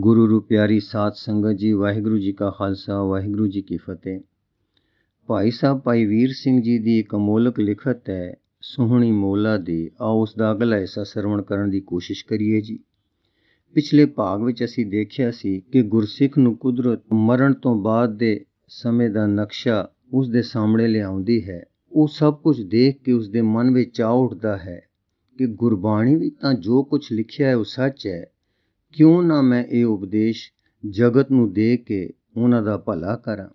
ਗੁਰੂ ਰੂਪਿਆਰੀ ਸਾਧ ਸੰਗਤ ਜੀ ਵਾਹਿਗੁਰੂ ਜੀ ਕਾ ਖਾਲਸਾ ਵਾਹਿਗੁਰੂ ਜੀ ਕੀ ਫਤਿਹ ਭਾਈ ਸਾਹਿਬ ਭਾਈ ਵੀਰ ਸਿੰਘ ਜੀ ਦੀ ਇੱਕ ਅਮੋਲਕ ਲਿਖਤ ਹੈ ਸੋਹਣੀ ਮੋਲਾ ਦੀ ਆ ਉਸ ਦਾ ਅਗਲਾ ਹਿੱਸਾ ਸਰਵਣ ਕਰਨ ਦੀ ਕੋਸ਼ਿਸ਼ ਕਰੀਏ ਜੀ ਪਿਛਲੇ ਭਾਗ ਵਿੱਚ ਅਸੀਂ ਦੇਖਿਆ ਸੀ ਕਿ ਗੁਰਸਿੱਖ ਨੂੰ ਕੁਦਰਤ ਮਰਨ ਤੋਂ ਬਾਅਦ ਦੇ ਸਮੇਂ ਦਾ ਨਕਸ਼ਾ ਉਸ ਦੇ ਸਾਹਮਣੇ ਲਿਆਉਂਦੀ ਹੈ ਉਹ ਸਭ ਕੁਝ ਦੇਖ ਕੇ ਉਸ ਦੇ ਮਨ ਵਿੱਚ ਆ ਉੱਠਦਾ ਹੈ ਕਿ ਗੁਰਬਾਣੀ ਵਿੱਚ ਤਾਂ ਜੋ ਕੁਝ ਲਿਖਿਆ ਹੈ ਉਹ ਸੱਚ ਹੈ ਕਿਉਂ ਨਾ ਮੈਂ ਇਹ ਉਪਦੇਸ਼ ਜਗਤ ਨੂੰ ਦੇ ਕੇ ਉਹਨਾਂ ਦਾ ਭਲਾ ਕਰਾਂ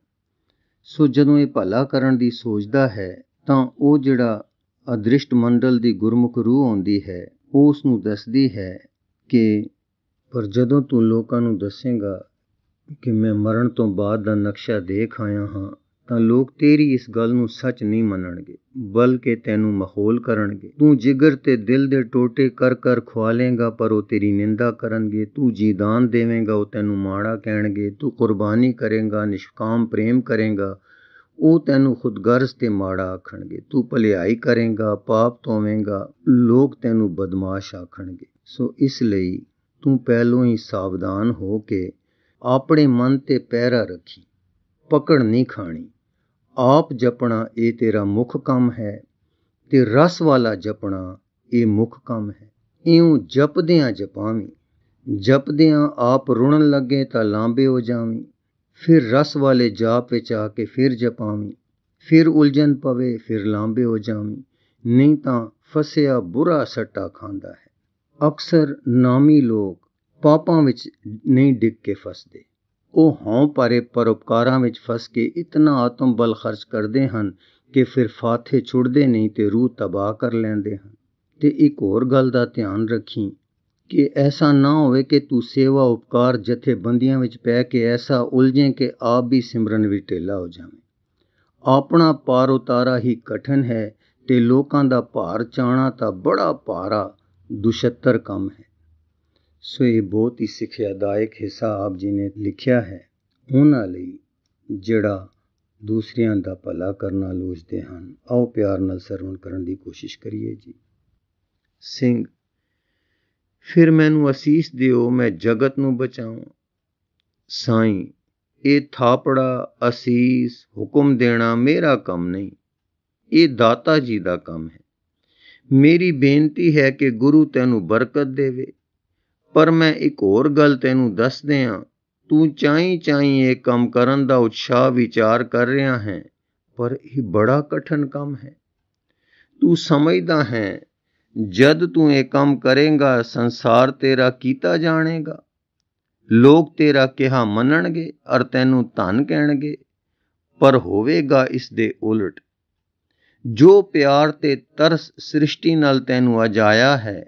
ਸੋ ਜਦੋਂ ਇਹ ਭਲਾ ਕਰਨ ਦੀ ਸੋਚਦਾ ਹੈ ਤਾਂ ਉਹ ਜਿਹੜਾ ਅਦ੍ਰਿਸ਼ਟ ਮੰਡਲ ਦੀ ਗੁਰਮੁਖ ਰੂਹ ਆਉਂਦੀ ਹੈ ਉਹ ਉਸ ਨੂੰ ਦੱਸਦੀ ਹੈ ਕਿ ਪਰ ਜਦੋਂ ਤੂੰ ਲੋਕਾਂ ਨੂੰ ਦੱਸੇਗਾ ਕਿ ਮੈਂ ਮਰਨ ਤੋਂ ਬਾਅਦ ਦਾ ਨਕਸ਼ਾ ਦੇਖ ਆਇਆ ਹਾਂ ਤਾਂ ਲੋਕ ਤੇਰੀ ਇਸ ਗੱਲ ਨੂੰ ਸੱਚ ਨਹੀਂ ਮੰਨਣਗੇ ਬਲਕਿ ਤੈਨੂੰ ਮਖੌਲ ਕਰਨਗੇ ਤੂੰ ਜਿਗਰ ਤੇ ਦਿਲ ਦੇ ਟੋਟੇ ਕਰ ਕਰ ਖਵਾ ਲੇਗਾ ਪਰ ਉਹ ਤੇਰੀ ਨਿੰਦਾ ਕਰਨਗੇ ਤੂੰ ਜੀਦਾਨ ਦੇਵੇਂਗਾ ਉਹ ਤੈਨੂੰ ਮਾੜਾ ਕਹਿਣਗੇ ਤੂੰ ਕੁਰਬਾਨੀ ਕਰੇਗਾ ਨਿਸ਼ਕਾਮ ਪ੍ਰੇਮ ਕਰੇਗਾ ਉਹ ਤੈਨੂੰ ਖੁਦਗਰਜ਼ ਤੇ ਮਾੜਾ ਆਖਣਗੇ ਤੂੰ ਭਲਾਈ ਕਰੇਗਾ ਪਾਪ ਤੋਵੇਂਗਾ ਲੋਕ ਤੈਨੂੰ ਬਦਮਾਸ਼ ਆਖਣਗੇ ਸੋ ਇਸ ਲਈ ਤੂੰ ਪਹਿਲੋਂ ਹੀ ਸਾਵਧਾਨ ਹੋ ਕੇ ਆਪਣੇ ਮਨ ਤੇ ਪਹਿਰਾ ਰੱਖੀ ਪਕੜ ਨਹੀਂ ਖਾਣੀ ਆਪ ਜਪਣਾ ਇਹ ਤੇਰਾ ਮੁੱਖ ਕੰਮ ਹੈ ਤੇ ਰਸ ਵਾਲਾ ਜਪਣਾ ਇਹ ਮੁੱਖ ਕੰਮ ਹੈ ਇਉਂ ਜਪਦਿਆਂ ਜਪਾਵੀਂ ਜਪਦਿਆਂ ਆਪ ਰੁਣਨ ਲੱਗੇ ਤਾਂ ਲਾਂਬੇ ਹੋ ਜਾਵੀਂ ਫਿਰ ਰਸ ਵਾਲੇ ਜਾਪ ਵਿੱਚ ਆ ਕੇ ਫਿਰ ਜਪਾਵੀਂ ਫਿਰ ਉਲਝਨ ਪਵੇ ਫਿਰ ਲਾਂਬੇ ਹੋ ਜਾਵੀਂ ਨਹੀਂ ਤਾਂ ਫਸਿਆ ਬੁਰਾ ਸੱਟਾ ਖਾਂਦਾ ਹੈ ਅਕਸਰ ਨਾਮੀ ਲੋਕ ਪਾਪਾਂ ਵਿੱਚ ਨਹੀਂ ਡਿੱਗ ਕੇ ਫਸਦੇ ਉਹ ਹਉ ਪਰੇ ਪਰਉਪਕਾਰਾਂ ਵਿੱਚ ਫਸ ਕੇ ਇਤਨਾ ਆਤਮ ਬਲ ਖਰਚ ਕਰਦੇ ਹਨ ਕਿ ਫਿਰ ਫਾਥੇ ਛੁੱਟਦੇ ਨਹੀਂ ਤੇ ਰੂਹ ਤਬਾਹ ਕਰ ਲੈਂਦੇ ਹਨ ਤੇ ਇੱਕ ਹੋਰ ਗੱਲ ਦਾ ਧਿਆਨ ਰੱਖੀ ਕਿ ਐਸਾ ਨਾ ਹੋਵੇ ਕਿ ਤੂੰ ਸੇਵਾ ਉਪਕਾਰ ਜਥੇਬੰਦੀਆਂ ਵਿੱਚ ਪੈ ਕੇ ਐਸਾ ਉਲਝੇ ਕਿ ਆਪ ਵੀ ਸਿਮਰਨ ਵਿੱਚ ਢੇਲਾ ਹੋ ਜਾਵੇਂ ਆਪਣਾ ਪਾਰ ਉਤਾਰਾ ਹੀ ਕਠਨ ਹੈ ਤੇ ਲੋਕਾਂ ਦਾ ਭਾਰ ਚਾਣਾ ਤਾਂ ਬੜਾ ਭਾਰਾ ਦੁਸ਼ੱਤਰ ਕੰਮ ਹੈ ਸੋ ਇਹ ਬਹੁਤ ਹੀ ਸਿੱਖਿਆਦਾਇਕ ਹਿੱਸਾ ਆਪ ਜੀ ਨੇ ਲਿਖਿਆ ਹੈ ਉਹਨਾਂ ਲਈ ਜਿਹੜਾ ਦੂਸਰਿਆਂ ਦਾ ਭਲਾ ਕਰਨਾ ਲੋਚਦੇ ਹਨ ਆਓ ਪਿਆਰ ਨਾਲ ਸਰਵਣ ਕਰਨ ਦੀ ਕੋਸ਼ਿਸ਼ ਕਰੀਏ ਜੀ ਸਿੰਘ ਫਿਰ ਮੈਨੂੰ ਅਸੀਸ ਦਿਓ ਮੈਂ ਜਗਤ ਨੂੰ ਬਚਾਉ ਸਾਈਂ ਇਹ ਥਾਪੜਾ ਅਸੀਸ ਹੁਕਮ ਦੇਣਾ ਮੇਰਾ ਕੰਮ ਨਹੀਂ ਇਹ ਦਾਤਾ ਜੀ ਦਾ ਕੰਮ ਹੈ ਮੇਰੀ ਬੇਨਤੀ ਹੈ ਕਿ ਗੁਰੂ ਤੈਨੂੰ ਬਰਕਤ ਦੇਵੇ ਪਰ ਮੈਂ ਇੱਕ ਹੋਰ ਗੱਲ ਤੈਨੂੰ ਦੱਸ ਦਿਆਂ ਤੂੰ ਚਾਹੀ ਚਾਹੀ ਇਹ ਕੰਮ ਕਰਨ ਦਾ ਉਤਸ਼ਾਹ ਵਿਚਾਰ ਕਰ ਰਿਹਾ ਹੈ ਪਰ ਇਹ ਬੜਾ ਕਠਨ ਕੰਮ ਹੈ ਤੂੰ ਸਮਝਦਾ ਹੈ ਜਦ ਤੂੰ ਇਹ ਕੰਮ ਕਰੇਗਾ ਸੰਸਾਰ ਤੇਰਾ ਕੀਤਾ ਜਾਣੇਗਾ ਲੋਕ ਤੇਰਾ ਕਿਹਾ ਮੰਨਣਗੇ ਅਰ ਤੈਨੂੰ ਧਨ ਕਹਿਣਗੇ ਪਰ ਹੋਵੇਗਾ ਇਸ ਦੇ ਉਲਟ ਜੋ ਪਿਆਰ ਤੇ ਤਰਸ ਸ੍ਰਿਸ਼ਟੀ ਨਾਲ ਤੈਨੂੰ ਅਜਾਇਆ ਹੈ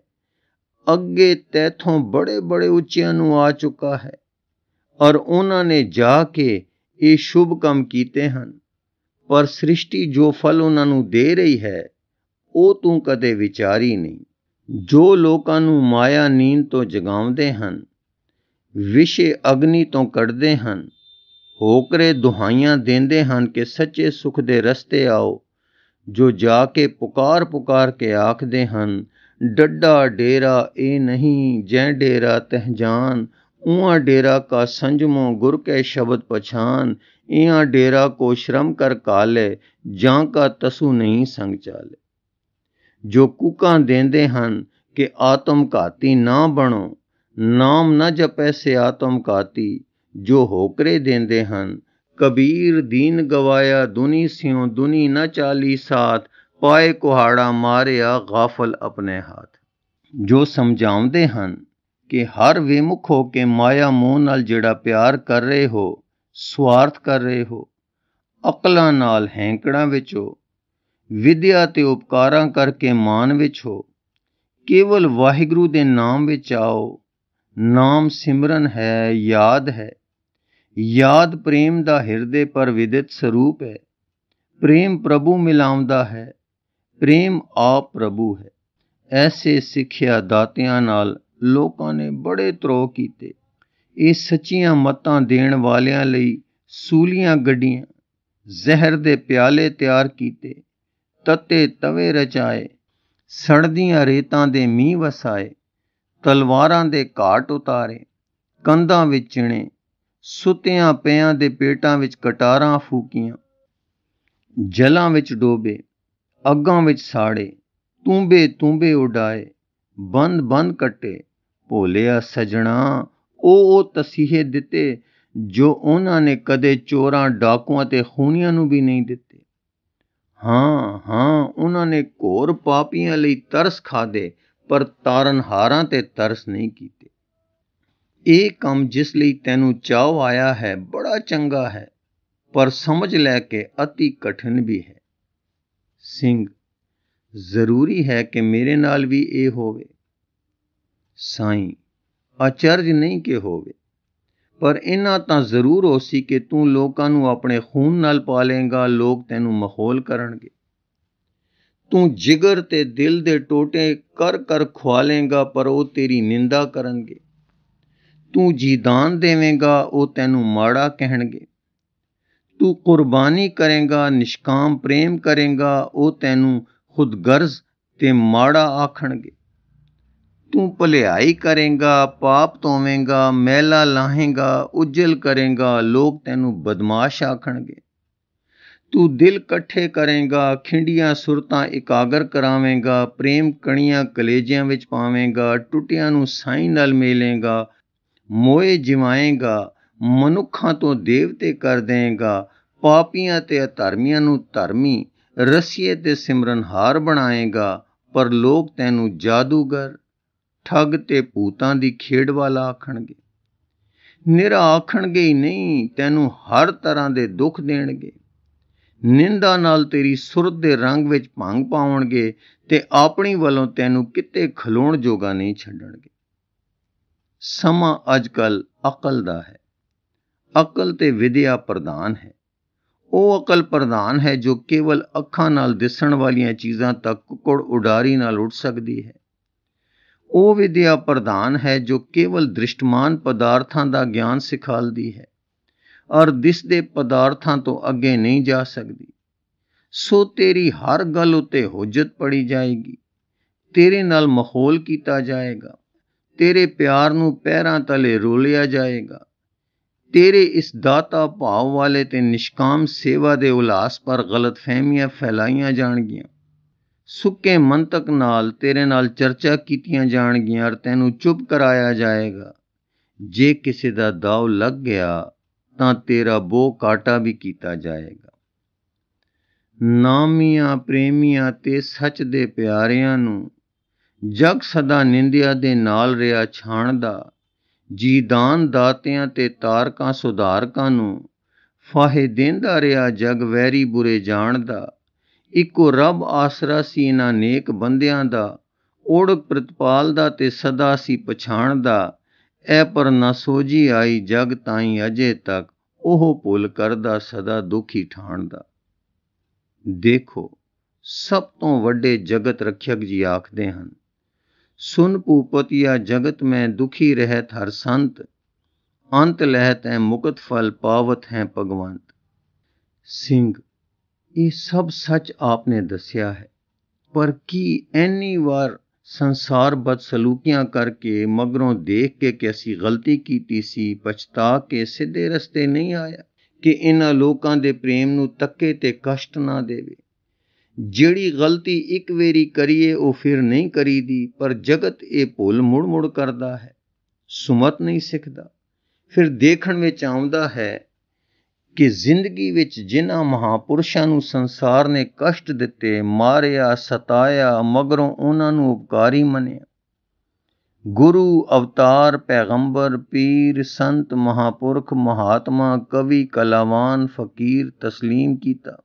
ਅੱਗੇ ਤੈਥੋਂ ਬੜੇ ਬੜੇ ਉੱਚਿਆਂ ਨੂੰ ਆ ਚੁੱਕਾ ਹੈ ਔਰ ਉਹਨਾਂ ਨੇ ਜਾ ਕੇ ਇਹ ਸ਼ੁਭ ਕੰਮ ਕੀਤੇ ਹਨ ਪਰ ਸ੍ਰਿਸ਼ਟੀ ਜੋ ਫਲ ਉਹਨਾਂ ਨੂੰ ਦੇ ਰਹੀ ਹੈ ਉਹ ਤੂੰ ਕਦੇ ਵਿਚਾਰੀ ਨਹੀਂ ਜੋ ਲੋਕਾਂ ਨੂੰ ਮਾਇਆ ਨੀਂਦ ਤੋਂ ਜਗਾਉਂਦੇ ਹਨ ਵਿਸ਼ੇ ਅਗਨੀ ਤੋਂ ਕੱਢਦੇ ਹਨ ਹੋਕਰੇ ਦੁਹਾਈਆਂ ਦਿੰਦੇ ਹਨ ਕਿ ਸੱਚੇ ਸੁਖ ਦੇ ਰਸਤੇ ਆਓ ਜੋ ਜਾ ਕੇ ਪੁਕਾਰ ਪੁਕਾਰ ਕੇ ਆਖਦੇ ਹਨ ਡੱਡਾ ਡੇਰਾ ਇਹ ਨਹੀਂ ਜੈ ਡੇਰਾ ਤਹ ਜਾਨ ਉਆ ਡੇਰਾ ਕਾ ਸੰਜਮੋ ਗੁਰ ਕੈ ਸ਼ਬਦ ਪਛਾਨ ਇਆਂ ਡੇਰਾ ਕੋ ਸ਼ਰਮ ਕਰ ਕਾਲੇ ਜਾਂ ਕਾ ਤਸੂ ਨਹੀਂ ਸੰਗ ਚਾਲੇ ਜੋ ਕੂਕਾਂ ਦੇਂਦੇ ਹਨ ਕਿ ਆਤਮ ਘਾਤੀ ਨਾ ਬਣੋ ਨਾਮ ਨਾ ਜਪੈ ਸੇ ਆਤਮ ਘਾਤੀ ਜੋ ਹੋਕਰੇ ਦੇਂਦੇ ਹਨ ਕਬੀਰ ਦੀਨ ਗਵਾਇਆ ਦੁਨੀ ਸਿਓ ਦੁਨੀ ਨਾ ਚਾਲੀ ਸਾਥ ਪਾਏ ਕੁਹਾੜਾ ਮਾਰਿਆ ਗਾਫਲ ਆਪਣੇ ਹੱਥ ਜੋ ਸਮਝਾਉਂਦੇ ਹਨ ਕਿ ਹਰ ਵਿਮੁਖ ਹੋ ਕੇ ਮਾਇਆ ਮੋਹ ਨਾਲ ਜਿਹੜਾ ਪਿਆਰ ਕਰ ਰਹੇ ਹੋ ਸਵਾਰਥ ਕਰ ਰਹੇ ਹੋ ਅਕਲਾਂ ਨਾਲ ਹੈਂਕੜਾਂ ਵਿੱਚ ਹੋ ਵਿਦਿਆ ਤੇ ਉਪਕਾਰਾਂ ਕਰਕੇ ਮਾਨ ਵਿੱਚ ਹੋ ਕੇਵਲ ਵਾਹਿਗੁਰੂ ਦੇ ਨਾਮ ਵਿੱਚ ਆਓ ਨਾਮ ਸਿਮਰਨ ਹੈ ਯਾਦ ਹੈ ਯਾਦ ਪ੍ਰੇਮ ਦਾ ਹਿਰਦੇ ਪਰ ਵਿਦਿਤ ਸਰੂਪ ਹੈ ਪ੍ਰੇਮ ਪ੍ਰਭੂ ਮਿਲਾਉਂਦਾ ਹੈ ਪ੍ਰੇਮ ਆਪ ਪ੍ਰਭੂ ਹੈ ਐਸੇ ਸਿੱਖਿਆ ਦਾਤਿਆਂ ਨਾਲ ਲੋਕਾਂ ਨੇ ਬੜੇ ਤਰੋ ਕੀਤੇ ਇਹ ਸੱਚੀਆਂ ਮਤਾਂ ਦੇਣ ਵਾਲਿਆਂ ਲਈ ਸੂਲੀਆਂ ਗੱਡੀਆਂ ਜ਼ਹਿਰ ਦੇ ਪਿਆਲੇ ਤਿਆਰ ਕੀਤੇ ਤਤੇ ਤਵੇ ਰਚਾਏ ਸੜਦੀਆਂ ਰੇਤਾਂ ਦੇ ਮੀਂਹ ਵਸਾਏ ਤਲਵਾਰਾਂ ਦੇ ਘਾਟ ਉਤਾਰੇ ਕੰਧਾਂ ਵਿੱਚ ਚਿਣੇ ਸੁੱਤਿਆਂ ਪਿਆਂ ਦੇ ਪੇਟਾਂ ਵਿੱਚ ਕਟਾਰਾਂ ਫੂਕੀਆਂ ਜਲਾਂ ਵਿੱਚ ਡੋਬੇ ਅੱਗਾਂ ਵਿੱਚ ਸਾੜੇ ਤੂੰਬੇ ਤੂੰਬੇ ਉਡਾਏ ਬੰਦ ਬੰਦ ਕੱਟੇ ਭੋਲਿਆ ਸਜਣਾ ਉਹ ਉਹ ਤਸੀਹੇ ਦਿੱਤੇ ਜੋ ਉਹਨਾਂ ਨੇ ਕਦੇ ਚੋਰਾਂ ਡਾਕੂਆਂ ਤੇ ਖੂਨੀਆਂ ਨੂੰ ਵੀ ਨਹੀਂ ਦਿੱਤੇ ਹਾਂ ਹਾਂ ਉਹਨਾਂ ਨੇ ਘੋਰ ਪਾਪੀਆਂ ਲਈ ਤਰਸ ਖਾਦੇ ਪਰ ਤਾਰਨਹਾਰਾਂ ਤੇ ਤਰਸ ਨਹੀਂ ਕੀਤੇ ਇਹ ਕੰਮ ਜਿਸ ਲਈ ਤੈਨੂੰ ਚਾਹ ਆਇਆ ਹੈ ਬੜਾ ਚੰਗਾ ਹੈ ਪਰ ਸਮਝ ਲੈ ਕੇ অতি ਕਠਿਨ ਵੀ ਹੈ ਸਿੰਘ ਜ਼ਰੂਰੀ ਹੈ ਕਿ ਮੇਰੇ ਨਾਲ ਵੀ ਇਹ ਹੋਵੇ ਸਾਈਂ ਅਚਰਜ ਨਹੀਂ ਕਿ ਹੋਵੇ ਪਰ ਇਹਨਾਂ ਤਾਂ ਜ਼ਰੂਰ ਹੋ ਸੀ ਕਿ ਤੂੰ ਲੋਕਾਂ ਨੂੰ ਆਪਣੇ ਖੂਨ ਨਾਲ ਪਾ ਲੇਂਗਾ ਲੋਕ ਤੈਨੂੰ ਮਖੌਲ ਕਰਨਗੇ ਤੂੰ ਜਿਗਰ ਤੇ ਦਿਲ ਦੇ ਟੋਟੇ ਕਰ ਕਰ ਖਵਾ ਲੇਂਗਾ ਪਰ ਉਹ ਤੇਰੀ ਨਿੰਦਾ ਕਰਨਗੇ ਤੂੰ ਜੀਦਾਨ ਦੇਵੇਂਗਾ ਉਹ ਤੈਨੂੰ ਮਾੜਾ ਕਹਿਣਗੇ ਤੂੰ ਕੁਰਬਾਨੀ ਕਰੇਗਾ ਨਿਸ਼ਕਾਮ ਪ੍ਰੇਮ ਕਰੇਗਾ ਉਹ ਤੈਨੂੰ ਖੁਦਗਰਜ਼ ਤੇ ਮਾੜਾ ਆਖਣਗੇ ਤੂੰ ਭਲਾਈ ਕਰੇਗਾ ਪਾਪ ਤੋਵੇਂਗਾ ਮਹਿਲਾ ਲਾਹੇਗਾ ਉਜਲ ਕਰੇਗਾ ਲੋਕ ਤੈਨੂੰ ਬਦਮਾਸ਼ ਆਖਣਗੇ ਤੂੰ ਦਿਲ ਇਕੱਠੇ ਕਰੇਗਾ ਖਿੰਡੀਆਂ ਸੁਰਤਾਂ ਇਕਾਗਰ ਕਰਾਵੇਂਗਾ ਪ੍ਰੇਮ ਕਣੀਆਂ ਕਲੇਜਿਆਂ ਵਿੱਚ ਪਾਵੇਂਗਾ ਟੁੱਟਿਆਂ ਨੂੰ ਸਾਈਂ ਨਾਲ ਮੇਲੇਗਾ ਮੋਏ ਜਿਵਾਏਗਾ ਮਨੁੱਖਾਂ ਤੋਂ ਦੇਵਤੇ ਕਰ ਦੇਗਾ ਪਾਪੀਆਂ ਤੇ ਅਧਰਮੀਆਂ ਨੂੰ ਧਰਮੀ ਰਸੀਏ ਤੇ ਸਿਮਰਨਹਾਰ ਬਣਾਏਗਾ ਪਰ ਲੋਕ ਤੈਨੂੰ ਜਾਦੂਗਰ ਠੱਗ ਤੇ ਪੂਤਾਂ ਦੀ ਖੇਡ ਵਾਲਾ ਆਖਣਗੇ ਨਿਰਾ ਆਖਣਗੇ ਹੀ ਨਹੀਂ ਤੈਨੂੰ ਹਰ ਤਰ੍ਹਾਂ ਦੇ ਦੁੱਖ ਦੇਣਗੇ ਨਿੰਦਾ ਨਾਲ ਤੇਰੀ ਸੁਰਤ ਦੇ ਰੰਗ ਵਿੱਚ ਭੰਗ ਪਾਉਣਗੇ ਤੇ ਆਪਣੀ ਵੱਲੋਂ ਤੈਨੂੰ ਕਿਤੇ ਖਲੋਣ ਜੋਗਾ ਨਹੀਂ ਛੱਡਣਗੇ ਸਮਾਂ ਅੱਜਕੱਲ ਅਕਲ ਦਾ ਹੈ ਅਕਲ ਤੇ ਵਿਦਿਆ ਪ੍ਰਦਾਨ ਹੈ ਉਹ ਅਕਲ ਪ੍ਰਦਾਨ ਹੈ ਜੋ ਕੇਵਲ ਅੱਖਾਂ ਨਾਲ ਦਿਸਣ ਵਾਲੀਆਂ ਚੀਜ਼ਾਂ ਤੱਕ ਕੁਕੜ ਉਡਾਰੀ ਨਾਲ ਉੱਡ ਸਕਦੀ ਹੈ ਉਹ ਵਿਦਿਆ ਪ੍ਰਦਾਨ ਹੈ ਜੋ ਕੇਵਲ ਦ੍ਰਿਸ਼ਟਮਾਨ ਪਦਾਰਥਾਂ ਦਾ ਗਿਆਨ ਸਿਖਾਲਦੀ ਹੈ ਔਰ ਦਿਸਦੇ ਪਦਾਰਥਾਂ ਤੋਂ ਅੱਗੇ ਨਹੀਂ ਜਾ ਸਕਦੀ ਸੋ ਤੇਰੀ ਹਰ ਗੱਲ ਉਤੇ ਹੁਜਤ ਪੜੀ ਜਾਏਗੀ ਤੇਰੇ ਨਾਲ ਮਖੌਲ ਕੀਤਾ ਜਾਏਗਾ ਤੇਰੇ ਪਿਆਰ ਨੂੰ ਪੈਰਾਂ ਤਲੇ ਰੋਲਿਆ ਜਾਏਗਾ ਤੇਰੇ ਇਸ ਦਾਤਾ ਭਾਵ ਵਾਲੇ ਤੇ ਨਿਸ਼ਕਾਮ ਸੇਵਾ ਦੇ ਉਲਾਸ ਪਰ ਗਲਤ ਫਹਿਮੀਆਂ ਫੈਲਾਈਆਂ ਜਾਣਗੀਆਂ ਸੁੱਕੇ ਮੰਤਕ ਨਾਲ ਤੇਰੇ ਨਾਲ ਚਰਚਾ ਕੀਤੀਆਂ ਜਾਣਗੀਆਂ ਔਰ ਤੈਨੂੰ ਚੁੱਪ ਕਰਾਇਆ ਜਾਏਗਾ ਜੇ ਕਿਸੇ ਦਾ ਦਾਅ ਲੱਗ ਗਿਆ ਤਾਂ ਤੇਰਾ ਬੋ ਕਾਟਾ ਵੀ ਕੀਤਾ ਜਾਏਗਾ ਨਾਮੀਆਂ ਪ੍ਰੇਮੀਆਂ ਤੇ ਸੱਚ ਦੇ ਪਿਆਰਿਆਂ ਨੂੰ ਜਗ ਸਦਾ ਨਿੰਦਿਆ ਦੇ ਨਾਲ ਰਿਆ ਛਾਣਦਾ ਜੀ ਦਾਨ ਦਾਤਿਆਂ ਤੇ ਤਾਰਕਾਂ ਸੁਧਾਰਕਾਂ ਨੂੰ ਫਾਹੇ ਦੇਂਦਾ ਰਿਹਾ ਜਗ ਵੈਰੀ ਬੁਰੇ ਜਾਣਦਾ ਇੱਕੋ ਰੱਬ ਆਸਰਾ ਸੀ ਇਹਨਾਂ ਨੇਕ ਬੰਦਿਆਂ ਦਾ ਓੜ ਪ੍ਰਤਪਾਲ ਦਾ ਤੇ ਸਦਾ ਸੀ ਪਛਾਣ ਦਾ ਐ ਪਰ ਨਾ ਸੋਜੀ ਆਈ ਜਗ ਤਾਈ ਅਜੇ ਤੱਕ ਉਹ ਭੁੱਲ ਕਰਦਾ ਸਦਾ ਦੁਖੀ ਠਾਣ ਦਾ ਦੇਖੋ ਸਭ ਤੋਂ ਵੱਡੇ ਜਗਤ ਰੱਖਿਅਕ ਜੀ ਆਖਦੇ ਹਨ सुन भूपतिया ਜਗਤ ਮੈਂ ਦੁਖੀ ਰਹਤ ਹਰ ਸੰਤ ਅੰਤ ਲਹਿਤ ਹੈ ਮੁਕਤ ਫਲ ਪਾਵਤ ਹੈ भगवंत ਸਿੰਘ ਇਹ ਸਭ ਸੱਚ ਆਪਨੇ ਦੱਸਿਆ ਹੈ ਪਰ ਕੀ ਐਨੀ ਵਾਰ ਸੰਸਾਰ ਬਦ ਸਲੂਕੀਆਂ ਕਰਕੇ ਮਗਰੋਂ ਦੇਖ ਕੇ ਕਿ ਗਲਤੀ ਕੀਤੀ ਸੀ ਪਛਤਾ ਕੇ ਸਿੱਧੇ ਰਸਤੇ ਨਹੀਂ ਆਇਆ ਕਿ ਇਹਨਾਂ ਲੋਕਾਂ ਦੇ ਪ੍ਰੇਮ ਨੂੰ ਤੱਕੇ ਤੇ ਕਸ਼ਟ ਨਾ ਦੇਵੇ ਜਿਹੜੀ ਗਲਤੀ ਇੱਕ ਵੇਰੀ ਕਰੀਏ ਉਹ ਫਿਰ ਨਹੀਂ ਕਰੀਦੀ ਪਰ ਜਗਤ ਇਹ ਭੁੱਲ ਮੁੜ ਮੁੜ ਕਰਦਾ ਹੈ ਸੁਮਤ ਨਹੀਂ ਸਿੱਖਦਾ ਫਿਰ ਦੇਖਣ ਵਿੱਚ ਆਉਂਦਾ ਹੈ ਕਿ ਜ਼ਿੰਦਗੀ ਵਿੱਚ ਜਿਨ੍ਹਾਂ ਮਹਾਪੁਰਸ਼ਾਂ ਨੂੰ ਸੰਸਾਰ ਨੇ ਕਸ਼ਟ ਦਿੱਤੇ ਮਾਰਿਆ ਸਤਾਇਆ ਮਗਰੋਂ ਉਹਨਾਂ ਨੂੰ ਉਪਕਾਰੀ ਮੰਨਿਆ ਗੁਰੂ ਅਵਤਾਰ ਪੈਗੰਬਰ ਪੀਰ ਸੰਤ ਮਹਾਪੁਰਖ ਮਹਾਤਮਾ ਕਵੀ ਕਲਾਵਾਨ ਫਕੀਰ ਤਸਲੀਮ ਕੀਤਾ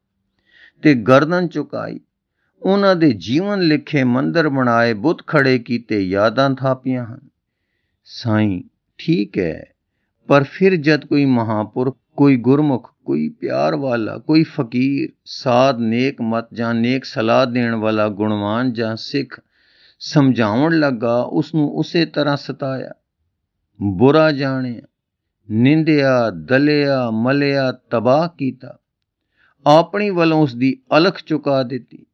ਤੇ ਗਰਦਨ ਝੁਕਾਈ ਉਹਨਾਂ ਦੇ ਜੀਵਨ ਲਿਖੇ ਮੰਦਰ ਬਣਾਏ ਬੁੱਤ ਖੜੇ ਕੀਤੇ ਯਾਦਾਂ ਥਾਪੀਆਂ ਹਨ ਸਾਈਂ ਠੀਕ ਹੈ ਪਰ ਫਿਰ ਜਦ ਕੋਈ ਮਹਾਪੁਰਖ ਕੋਈ ਗੁਰਮੁਖ ਕੋਈ ਪਿਆਰ ਵਾਲਾ ਕੋਈ ਫਕੀਰ ਸਾਧ ਨੇਕ ਮਤ ਜਾਂ ਨੇਕ ਸਲਾਹ ਦੇਣ ਵਾਲਾ ਗੁਣਵਾਨ ਜਾਂ ਸਿੱਖ ਸਮਝਾਉਣ ਲੱਗਾ ਉਸ ਨੂੰ ਉਸੇ ਤਰ੍ਹਾਂ ਸਤਾਇਆ ਬੁਰਾ ਜਾਣਿਆ ਨਿੰਦਿਆ ਦਲਿਆ ਮਲਿਆ ਤਬਾਹ ਕੀਤਾ ਆਪਣੀ ਵੱਲੋਂ ਉਸ ਦੀ ਅਲਖ ਚੁਕਾ ਦਿੱਤੀ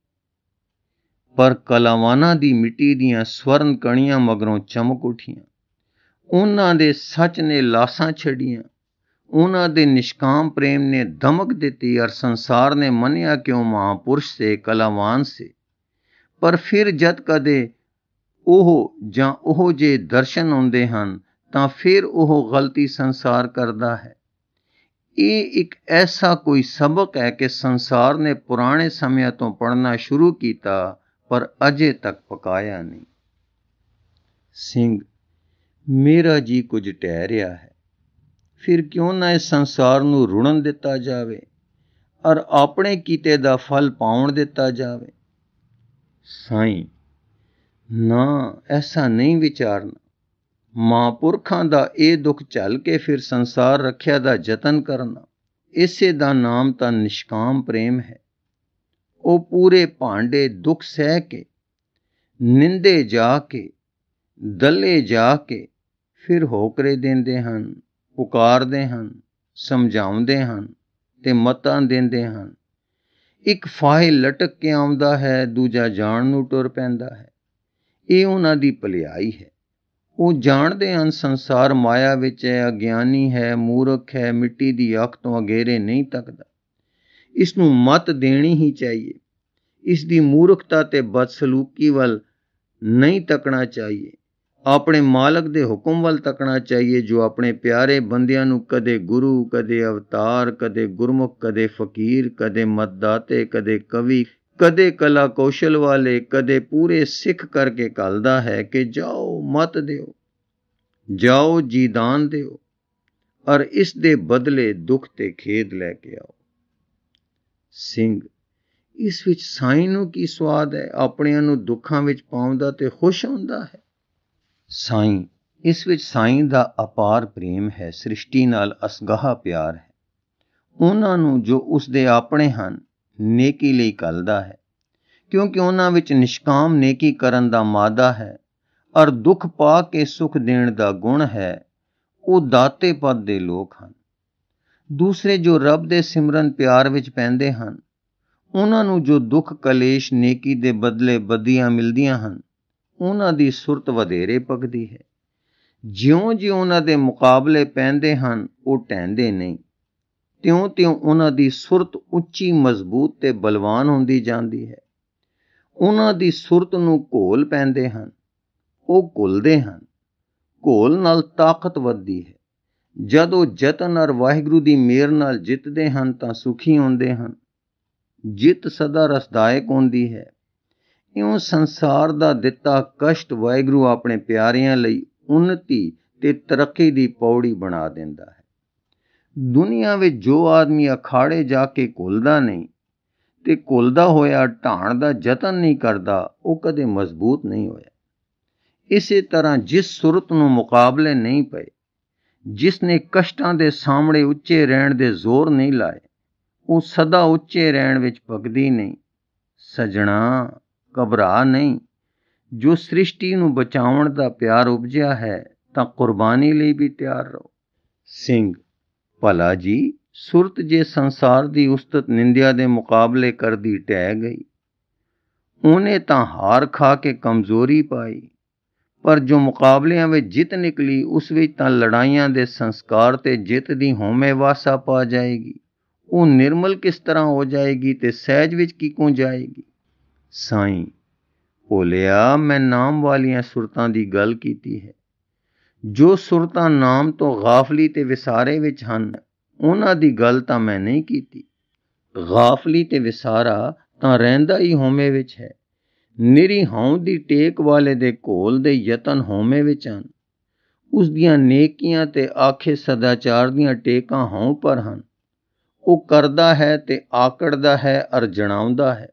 ਪਰ ਕਲਾਵਾਨਾ ਦੀ ਮਿੱਟੀ ਦੀਆਂ ਸਵਰਨ ਕਣੀਆਂ ਮਗਰੋਂ ਚਮਕ ਉਠੀਆਂ ਉਹਨਾਂ ਦੇ ਸੱਚ ਨੇ ਲਾਸਾਂ ਛੜੀਆਂ ਉਹਨਾਂ ਦੇ ਨਿਸ਼ਕਾਮ ਪ੍ਰੇਮ ਨੇ ਧਮਕ ਦਿੱਤੀ ਅਰ ਸੰਸਾਰ ਨੇ ਮੰਨਿਆ ਕਿਉਂ ਮਹਾਪੁਰਸ਼ ਸੇ ਕਲਾਵਾਨ ਸੇ ਪਰ ਫਿਰ ਜਦ ਕਦੇ ਉਹ ਜਾਂ ਉਹ ਜੇ ਦਰਸ਼ਨ ਹੁੰਦੇ ਹਨ ਤਾਂ ਫਿਰ ਉਹ ਗਲਤੀ ਸੰਸਾਰ ਕਰਦਾ ਹੈ ਇਹ ਇੱਕ ਐਸਾ ਕੋਈ ਸਬਕ ਹੈ ਕਿ ਸੰਸਾਰ ਨੇ ਪੁਰਾਣੇ ਸਮਿਆਂ ਤੋਂ ਪੜਨਾ ਸ਼ੁਰੂ ਕੀਤਾ ਪਰ ਅਜੇ ਤੱਕ ਪਕਾਇਆ ਨਹੀਂ ਸਿੰਘ ਮੇਰਾ ਜੀ ਕੁਝ ਟਹਿ ਰਿਹਾ ਹੈ ਫਿਰ ਕਿਉਂ ਨਾ ਇਸ ਸੰਸਾਰ ਨੂੰ ਰੁਣਨ ਦਿੱਤਾ ਜਾਵੇ ਔਰ ਆਪਣੇ ਕੀਤੇ ਦਾ ਫਲ ਪਾਉਣ ਦਿੱਤਾ ਜਾਵੇ ਸਾਈਂ ਨਾ ਐਸਾ ਨਹੀਂ ਵਿਚਾਰਨਾ ਮਹਾਂਪੁਰਖਾਂ ਦਾ ਇਹ ਦੁੱਖ ਝੱਲ ਕੇ ਫਿਰ ਸੰਸਾਰ ਰੱਖਿਆ ਦਾ ਯਤਨ ਕਰਨਾ ਇਸੇ ਦਾ ਨਾਮ ਤਾਂ ਨਿਸ਼ਕਾਮ ਪ੍ਰੇਮ ਹੈ ਉਹ ਪੂਰੇ ਭਾਂਡੇ ਦੁੱਖ ਸਹਿ ਕੇ ਨਿੰਦੇ ਜਾ ਕੇ ਦਲੇ ਜਾ ਕੇ ਫਿਰ ਹੋਕਰੇ ਦਿੰਦੇ ਹਨ ਪੁਕਾਰਦੇ ਹਨ ਸਮਝਾਉਂਦੇ ਹਨ ਤੇ ਮਤਾਂ ਦਿੰਦੇ ਹਨ ਇੱਕ ਫਾਇਲ ਲਟਕ ਕੇ ਆਉਂਦਾ ਹੈ ਦੂਜਾ ਜਾਣ ਨੂੰ ਟੁਰ ਪੈਂਦਾ ਹੈ ਇਹ ਉਹਨਾਂ ਦੀ ਭਲਾਈ ਹੈ ਉਹ ਜਾਣਦੇ ਹਨ ਸੰਸਾਰ ਮਾਇਆ ਵਿੱਚ ਹੈ ਅਗਿਆਨੀ ਹੈ ਮੂਰਖ ਹੈ ਮਿੱਟੀ ਦੀ ਅੱਖ ਤੋਂ ਅਗੇਰੇ ਨਹੀਂ ਤੱਕਦਾ ਇਸ ਨੂੰ ਮਤ ਦੇਣੀ ਹੀ ਚਾਹੀਏ ਇਸ ਦੀ ਮੂਰਖਤਾ ਤੇ ਬਦਸਲੂਕੀ ਵੱਲ ਨਹੀਂ ਤੱਕਣਾ ਚਾਹੀਏ ਆਪਣੇ ਮਾਲਕ ਦੇ ਹੁਕਮ ਵੱਲ ਤੱਕਣਾ ਚਾਹੀਏ ਜੋ ਆਪਣੇ ਪਿਆਰੇ ਬੰਦਿਆਂ ਨੂੰ ਕਦੇ ਗੁਰੂ ਕਦੇ ਅਵਤਾਰ ਕਦੇ ਗੁਰਮੁਖ ਕਦੇ ਫਕੀਰ ਕਦੇ ਮਦਦਾਤੇ ਕਦੇ ਕਵੀ ਕਦੇ ਕਲਾ ਕੌਸ਼ਲ ਵਾਲੇ ਕਦੇ ਪੂਰੇ ਸਿੱਖ ਕਰਕੇ ਕਲਦਾ ਹੈ ਕਿ ਜਾਓ ਮਤ ਦਿਓ ਜਾਓ ਜੀਦਾਨ ਦਿਓ ਔਰ ਇਸ ਦੇ ਬਦਲੇ ਦੁੱਖ ਤੇ ਖੇਦ ਲੈ ਕੇ ਆਓ ਸਿੰਘ ਇਸ ਵਿੱਚ ਸਾਈਂ ਨੂੰ ਕੀ ਸਵਾਦ ਹੈ ਆਪਣਿਆਂ ਨੂੰ ਦੁੱਖਾਂ ਵਿੱਚ ਪਾਉਂਦਾ ਤੇ ਖੁਸ਼ ਹੁੰਦਾ ਹੈ ਸਾਈਂ ਇਸ ਵਿੱਚ ਸਾਈਂ ਦਾ ਅਪਾਰ ਪ੍ਰੇਮ ਹੈ ਸ੍ਰਿਸ਼ਟੀ ਨਾਲ ਅਸਗਾਹ ਪਿਆਰ ਹੈ ਉਹਨਾਂ ਨੂੰ ਜੋ ਉਸ ਦੇ ਆਪਣੇ ਹਨ ਨੇਕੀ ਲਈ ਕਲਦਾ ਹੈ ਕਿਉਂਕਿ ਉਹਨਾਂ ਵਿੱਚ ਨਿਸ਼ਕਾਮ ਨੇਕੀ ਕਰਨ ਦਾ ਮਾਦਾ ਹੈ ਔਰ ਦੁੱਖ ਪਾ ਕੇ ਸੁਖ ਦੇਣ ਦਾ ਗੁਣ ਹੈ ਉਹ ਦਾਤੇ ਪਦ ਦੇ ਲੋਕ ਹਨ ਦੂਸਰੇ ਜੋ ਰੱਬ ਦੇ ਸਿਮਰਨ ਪਿਆਰ ਵਿੱਚ ਪੈਂਦੇ ਹਨ ਉਹਨਾਂ ਨੂੰ ਜੋ ਦੁੱਖ ਕਲੇਸ਼ ਨੇਕੀ ਦੇ ਬਦਲੇ ਬਦੀਆਂ ਮਿਲਦੀਆਂ ਹਨ ਉਹਨਾਂ ਦੀ ਸੁਰਤ ਵਧੇਰੇ ਪਕਦੀ ਹੈ ਜਿਉਂ-ਜਿਉਂ ਉਹਨਾਂ ਦੇ ਮੁਕਾਬਲੇ ਪੈਂਦੇ ਹਨ ਉਹ ਟਹਿੰਦੇ ਨਹੀਂ ਤਿਉਂ-ਤਿਉਂ ਉਹਨਾਂ ਦੀ ਸੁਰਤ ਉੱਚੀ ਮਜ਼ਬੂਤ ਤੇ ਬਲਵਾਨ ਹੁੰਦੀ ਜਾਂਦੀ ਹੈ ਉਹਨਾਂ ਦੀ ਸੁਰਤ ਨੂੰ ਘੋਲ ਪੈਂਦੇ ਹਨ ਉਹ ਘੁਲਦੇ ਹਨ ਘੋਲ ਨਾਲ ਤਾਕਤ ਵੱਧਦੀ ਹੈ ਜਦੋਂ ਜਤਨ ਯਤਨ ਅਰ ਵਾਹਿਗੁਰੂ ਦੀ ਮਿਹਰ ਨਾਲ ਜਿੱਤਦੇ ਹਨ ਤਾਂ ਸੁਖੀ ਹੁੰਦੇ ਹਨ ਜਿੱਤ ਸਦਾ ਰਸਦਾਇਕ ਹੁੰਦੀ ਹੈ ਇਉਂ ਸੰਸਾਰ ਦਾ ਦਿੱਤਾ ਕਸ਼ਟ ਵਾਹਿਗੁਰੂ ਆਪਣੇ ਪਿਆਰਿਆਂ ਲਈ ਉਨਤੀ ਤੇ ਤਰੱਕੀ ਦੀ ਪੌੜੀ ਬਣਾ ਦਿੰਦਾ ਹੈ ਦੁਨੀਆ ਵਿੱਚ ਜੋ ਆਦਮੀ ਅਖਾੜੇ ਜਾ ਕੇ ਕੁੱਲਦਾ ਨਹੀਂ ਤੇ ਕੁੱਲਦਾ ਹੋਇਆ ਢਾਣ ਦਾ ਯਤਨ ਨਹੀਂ ਕਰਦਾ ਉਹ ਕਦੇ ਮਜ਼ਬੂਤ ਨਹੀਂ ਹੋਇਆ ਇਸੇ ਤਰ੍ਹਾਂ ਜਿਸ ਸੁਰਤ ਨੂੰ ਮੁਕਾਬਲੇ ਨਹੀਂ ਪਏ ਜਿਸ ਨੇ ਕਸ਼ਟਾਂ ਦੇ ਸਾਹਮਣੇ ਉੱਚੇ ਰਹਿਣ ਦੇ ਜ਼ੋਰ ਨਹੀਂ ਲਾਏ ਉਹ ਸਦਾ ਉੱਚੇ ਰਹਿਣ ਵਿੱਚ ਪਗਦੀ ਨਹੀਂ ਸਜਣਾ ਘਬਰਾ ਨਹੀਂ ਜੋ ਸ੍ਰਿਸ਼ਟੀ ਨੂੰ ਬਚਾਉਣ ਦਾ ਪਿਆਰ ਉਪਜਿਆ ਹੈ ਤਾਂ ਕੁਰਬਾਨੀ ਲਈ ਵੀ ਤਿਆਰ ਰਹੋ ਸਿੰਘ ਭਲਾ ਜੀ ਸੁਰਤ ਜੇ ਸੰਸਾਰ ਦੀ ਉਸਤਤ ਨਿੰਦਿਆ ਦੇ ਮੁਕਾਬਲੇ ਕਰਦੀ ਟਹਿ ਗਈ ਉਹਨੇ ਤਾਂ ਹਾਰ ਖਾ ਕੇ ਕਮਜ਼ੋਰੀ ਪਾਈ ਪਰ ਜੋ ਮੁਕਾਬਲਿਆਂ ਵਿੱਚ ਜਿੱਤ ਨਿਕਲੀ ਉਸ ਵਿੱਚ ਤਾਂ ਲੜਾਈਆਂ ਦੇ ਸੰਸਕਾਰ ਤੇ ਜਿੱਤ ਦੀ ਹੋਮੇ ਵਾਸਾ ਪਾ ਜਾਏਗੀ ਉਹ ਨਿਰਮਲ ਕਿਸ ਤਰ੍ਹਾਂ ਹੋ ਜਾਏਗੀ ਤੇ ਸਹਿਜ ਵਿੱਚ ਕੀ ਕੋ ਜਾਏਗੀ ਸਾਈਂ ਭੋਲਿਆ ਮੈਂ ਨਾਮ ਵਾਲੀਆਂ ਸੁਰਤਾਂ ਦੀ ਗੱਲ ਕੀਤੀ ਹੈ ਜੋ ਸੁਰਤਾਂ ਨਾਮ ਤੋਂ ਗਾਫਲੀ ਤੇ ਵਿਸਾਰੇ ਵਿੱਚ ਹਨ ਉਹਨਾਂ ਦੀ ਗੱਲ ਤਾਂ ਮੈਂ ਨਹੀਂ ਕੀਤੀ ਗਾਫਲੀ ਤੇ ਵਿਸਾਰਾ ਤਾਂ ਰਹਿੰਦਾ ਹੀ ਹੋਮੇ ਵਿੱਚ ਹੈ ਨਿਰੀ ਹਉ ਦੀ ਟੇਕ ਵਾਲੇ ਦੇ ਕੋਲ ਦੇ ਯਤਨ ਹੋਮੇ ਵਿੱਚ ਹਨ ਉਸ ਦੀਆਂ ਨੇਕੀਆਂ ਤੇ ਆਖੇ ਸਦਾਚਾਰ ਦੀਆਂ ਟੇਕਾਂ ਹਉ ਪਰ ਹਨ ਉਹ ਕਰਦਾ ਹੈ ਤੇ ਆਕੜਦਾ ਹੈ ਅਰ ਜਣਾਉਂਦਾ ਹੈ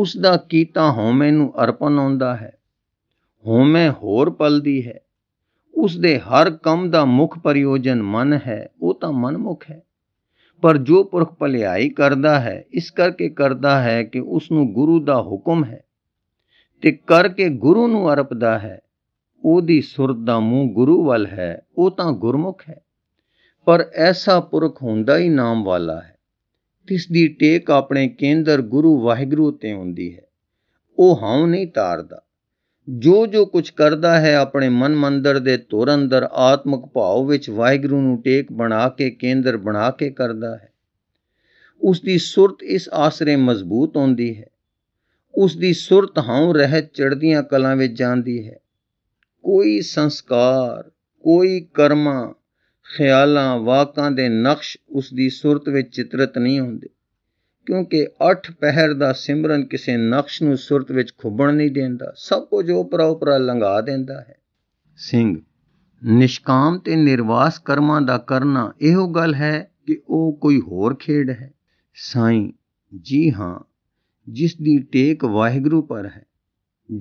ਉਸ ਦਾ ਕੀਤਾ ਹੋਮੇ ਨੂੰ ਅਰਪਣ ਹੁੰਦਾ ਹੈ ਹੋਮੇ ਹੋਰ ਪਲਦੀ ਹੈ ਉਸ ਦੇ ਹਰ ਕੰਮ ਦਾ ਮੁੱਖ ਪ੍ਰਯੋਜਨ ਮਨ ਹੈ ਉਹ ਤਾਂ ਮਨਮੁਖ ਹੈ ਪਰ ਜੋ ਪੁਰਖ ਭਲਾਈ ਕਰਦਾ ਹੈ ਇਸ ਕਰਕੇ ਕਰਦਾ ਹੈ ਕਿ ਉਸ ਨੂੰ ਗੁਰੂ ਦਾ ਹੁਕਮ ਹੈ ਤੇ ਕਰਕੇ ਗੁਰੂ ਨੂੰ ਅਰਪਦਾ ਹੈ ਉਹਦੀ ਸੁਰਤ ਦਾ ਮੂੰਹ ਗੁਰੂ ਵੱਲ ਹੈ ਉਹ ਤਾਂ ਗੁਰਮੁਖ ਹੈ ਪਰ ਐਸਾ ਪੁਰਖ ਹੁੰਦਾ ਹੀ ਨਾਮ ਵਾਲਾ ਹੈ ਤਿਸ ਦੀ ਟੇਕ ਆਪਣੇ ਕੇਂਦਰ ਗੁਰੂ ਵਾਹਿਗੁਰੂ ਤੇ ਹੁੰਦੀ ਹੈ ਉਹ ਹਉ ਨਹੀਂ ਤਾਰਦਾ ਜੋ ਜੋ ਕੁਝ ਕਰਦਾ ਹੈ ਆਪਣੇ ਮਨ ਮੰਦਰ ਦੇ ਤੁਰ ਅੰਦਰ ਆਤਮਿਕ ਭਾਵ ਵਿੱਚ ਵਾਹਿਗੁਰੂ ਨੂੰ ਟੇਕ ਬਣਾ ਕੇ ਕੇਂਦਰ ਬਣਾ ਕੇ ਕਰਦਾ ਹੈ ਉਸ ਦੀ ਸੁਰਤ ਇਸ ਆਸਰੇ ਮਜ਼ਬੂਤ ਹੁੰਦੀ ਹੈ ਉਸ ਦੀ ਸੁਰਤ ਹਉ ਰਹਿ ਚੜਦੀਆਂ ਕਲਾਂ ਵਿੱਚ ਜਾਂਦੀ ਹੈ ਕੋਈ ਸੰਸਕਾਰ ਕੋਈ ਕਰਮਾ ਖਿਆਲਾਂ ਵਾਕਾਂ ਦੇ ਨਕਸ਼ ਉਸ ਦੀ ਸੁਰਤ ਵਿੱਚ ਚਿਤ੍ਰਿਤ ਨਹੀਂ ਹੁੰਦੇ ਕਿਉਂਕਿ ਅੱਠ ਪਹਿਰ ਦਾ ਸਿਮਰਨ ਕਿਸੇ ਨਕਸ਼ ਨੂੰ ਸੁਰਤ ਵਿੱਚ ਖੁੱਬਣ ਨਹੀਂ ਦਿੰਦਾ ਸਭ ਕੁਝ ਉਪਰਾ ਉਪਰਾ ਲੰਘਾ ਦਿੰਦਾ ਹੈ ਸਿੰਘ ਨਿਸ਼ਕਾਮ ਤੇ ਨਿਰਵਾਸ ਕਰਮਾਂ ਦਾ ਕਰਨਾ ਇਹੋ ਗੱਲ ਹੈ ਕਿ ਉਹ ਕੋਈ ਹੋਰ ਖੇਡ ਹੈ ਸਾਈਂ ਜੀ ਹਾਂ ਜਿਸ ਦੀ ਟੇਕ ਵਾਹਿਗੁਰੂ ਪਰ ਹੈ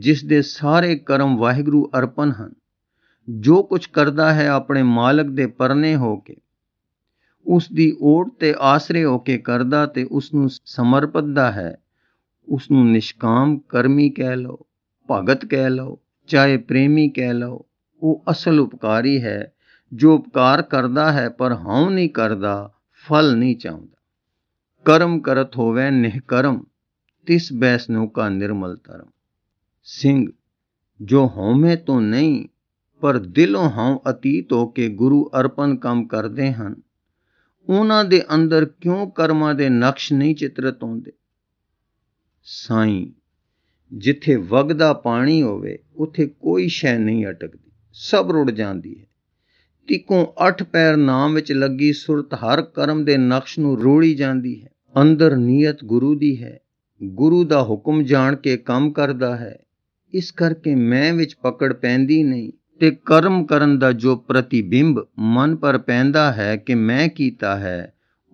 ਜਿਸ ਦੇ ਸਾਰੇ ਕਰਮ ਵਾਹਿਗੁਰੂ ਅਰਪਣ ਹਨ ਜੋ ਕੁਝ ਕਰਦਾ ਹੈ ਆਪਣੇ ਮਾਲਕ ਦੇ ਪਰਨੇ ਹੋ ਕੇ ਉਸ ਦੀ ਓਟ ਤੇ ਆਸਰੇ ਹੋ ਕੇ ਕਰਦਾ ਤੇ ਉਸ ਨੂੰ ਸਮਰਪਿਤਦਾ ਹੈ ਉਸ ਨੂੰ ਨਿਸ਼ਕਾਮ ਕਰਮੀ ਕਹਿ ਲਓ ਭਗਤ ਕਹਿ ਲਓ ਚਾਹੇ ਪ੍ਰੇਮੀ ਕਹਿ ਲਓ ਉਹ ਅਸਲ ਉਪਕਾਰੀ ਹੈ ਜੋ ਉਪਕਾਰ ਕਰਦਾ ਹੈ ਪਰ ਹਉ ਨਹੀਂ ਕਰਦਾ ਫਲ ਨਹੀਂ ਚਾਹੁੰਦਾ ਕਰਮ ਕਰਤ ਹੋਵੇ ਕਰਮ ਤਿਸ ਬੈਸ ਨੂੰ ਕਾ ਨਿਰਮਲ ਤਰਮ ਸਿੰਘ ਜੋ ਹਉਮੈ ਤੋਂ ਨਹੀਂ ਪਰ ਦਿਲੋਂ ਹਉ ਅਤੀਤ ਹੋ ਕੇ ਗੁਰੂ ਅਰਪਣ ਕੰਮ ਕਰਦੇ ਹਨ ਉਹਨਾਂ ਦੇ ਅੰਦਰ ਕਿਉਂ ਕਰਮਾਂ ਦੇ ਨਕਸ਼ ਨਹੀਂ ਚਿਤਰਤ ਹੁੰਦੇ ਸਾਈ ਜਿੱਥੇ ਵਗਦਾ ਪਾਣੀ ਹੋਵੇ ਉਥੇ ਕੋਈ ਸ਼ੈ ਨਹੀਂ ਅਟਕਦੀ ਸਭ ਰੁੜ ਜਾਂਦੀ ਹੈ ਤਿੱਕੋਂ ਅੱਠ ਪੈਰ ਨਾਮ ਵਿੱਚ ਲੱਗੀ ਸੁਰਤ ਹਰ ਕਰਮ ਦੇ ਨਕਸ਼ ਨੂੰ ਰੋੜੀ ਜਾਂਦੀ ਹੈ ਅੰਦਰ ਨੀਅਤ ਗੁਰੂ ਦੀ ਹੈ ਗੁਰੂ ਦਾ ਹੁਕਮ ਜਾਣ ਕੇ ਕੰਮ ਕਰਦਾ ਹੈ ਇਸ ਕਰਕੇ ਮੈਂ ਵਿੱਚ ਪਕੜ ਪੈਂਦੀ ਨਹੀਂ ਤੇ ਕਰਮ ਕਰਨ ਦਾ ਜੋ ਪ੍ਰਤੀਬਿੰਬ ਮਨ ਪਰ ਪੈਂਦਾ ਹੈ ਕਿ ਮੈਂ ਕੀਤਾ ਹੈ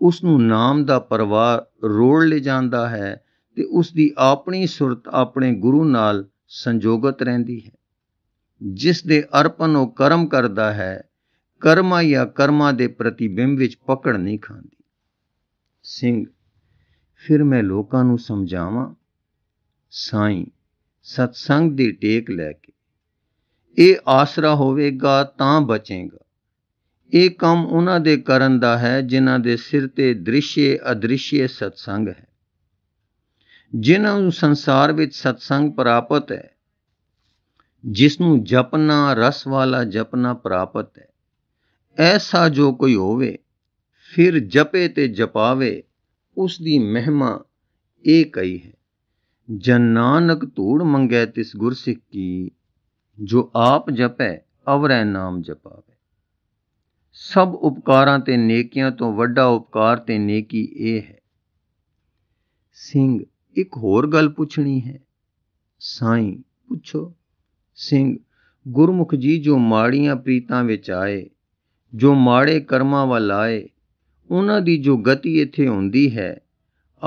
ਉਸ ਨੂੰ ਨਾਮ ਦਾ ਪਰਵਾਹ ਰੋੜ ਲੈ ਜਾਂਦਾ ਹੈ ਤੇ ਉਸ ਦੀ ਆਪਣੀ ਸੁਰਤ ਆਪਣੇ ਗੁਰੂ ਨਾਲ ਸੰਜੋਗਤ ਰਹਿੰਦੀ ਹੈ ਜਿਸ ਦੇ ਅਰਪਣ ਉਹ ਕਰਮ ਕਰਦਾ ਹੈ ਕਰਮਾ ਜਾਂ ਕਰਮਾ ਦੇ ਪ੍ਰਤੀਬਿੰਬ ਵਿੱਚ ਪਕੜ ਨਹੀਂ ਖਾਂਦੀ ਸਿੰਘ ਫਿਰ ਮੈਂ ਲੋਕਾਂ ਨੂੰ ਸਮਝਾਵਾਂ ਸਾਈਂ ਸਤਸੰਗ ਦੀ ਟੇਕ ਲੈ ਕੇ ਇਹ ਆਸਰਾ ਹੋਵੇਗਾ ਤਾਂ ਬਚੇਗਾ ਇਹ ਕੰਮ ਉਹਨਾਂ ਦੇ ਕਰਨ ਦਾ ਹੈ ਜਿਨ੍ਹਾਂ ਦੇ ਸਿਰ ਤੇ ਦ੍ਰਿਸ਼ਯ ਅਦ੍ਰਿਸ਼ਯ ਸਤਸੰਗ ਹੈ ਜਿਨ੍ਹਾਂ ਨੂੰ ਸੰਸਾਰ ਵਿੱਚ ਸਤਸੰਗ ਪ੍ਰਾਪਤ ਹੈ ਜਿਸ ਨੂੰ ਜਪਨਾ ਰਸ ਵਾਲਾ ਜਪਨਾ ਪ੍ਰਾਪਤ ਹੈ ਐਸਾ ਜੋ ਕੋਈ ਹੋਵੇ ਫਿਰ ਜਪੇ ਤੇ ਜਪਾਵੇ ਉਸ ਦੀ ਮਹਿਮਾ ਇਹ ਕਈ ਹੈ ਜਨ ਨਾਨਕ ਧੂੜ ਮੰਗੇ ਤਿਸ ਗੁਰਸਿੱਖ ਕੀ ਜੋ ਆਪ ਜਪੈ ਅਵਰੈ ਨਾਮ ਜਪਾਵੇ ਸਭ ਉਪਕਾਰਾਂ ਤੇ ਨੇਕੀਆਂ ਤੋਂ ਵੱਡਾ ਉਪਕਾਰ ਤੇ ਨੇਕੀ ਇਹ ਹੈ ਸਿੰਘ ਇੱਕ ਹੋਰ ਗੱਲ ਪੁੱਛਣੀ ਹੈ ਸਾਈਂ ਪੁੱਛੋ ਸਿੰਘ ਗੁਰਮੁਖ ਜੀ ਜੋ ਮਾੜੀਆਂ ਪ੍ਰੀਤਾਂ ਵਿੱਚ ਆਏ ਜੋ ਮਾੜੇ ਕਰਮਾਂ ਵੱਲ ਆਏ ਉਹਨਾਂ ਦੀ ਜੋ ਗਤੀ ਇੱਥੇ ਹੁੰਦੀ ਹੈ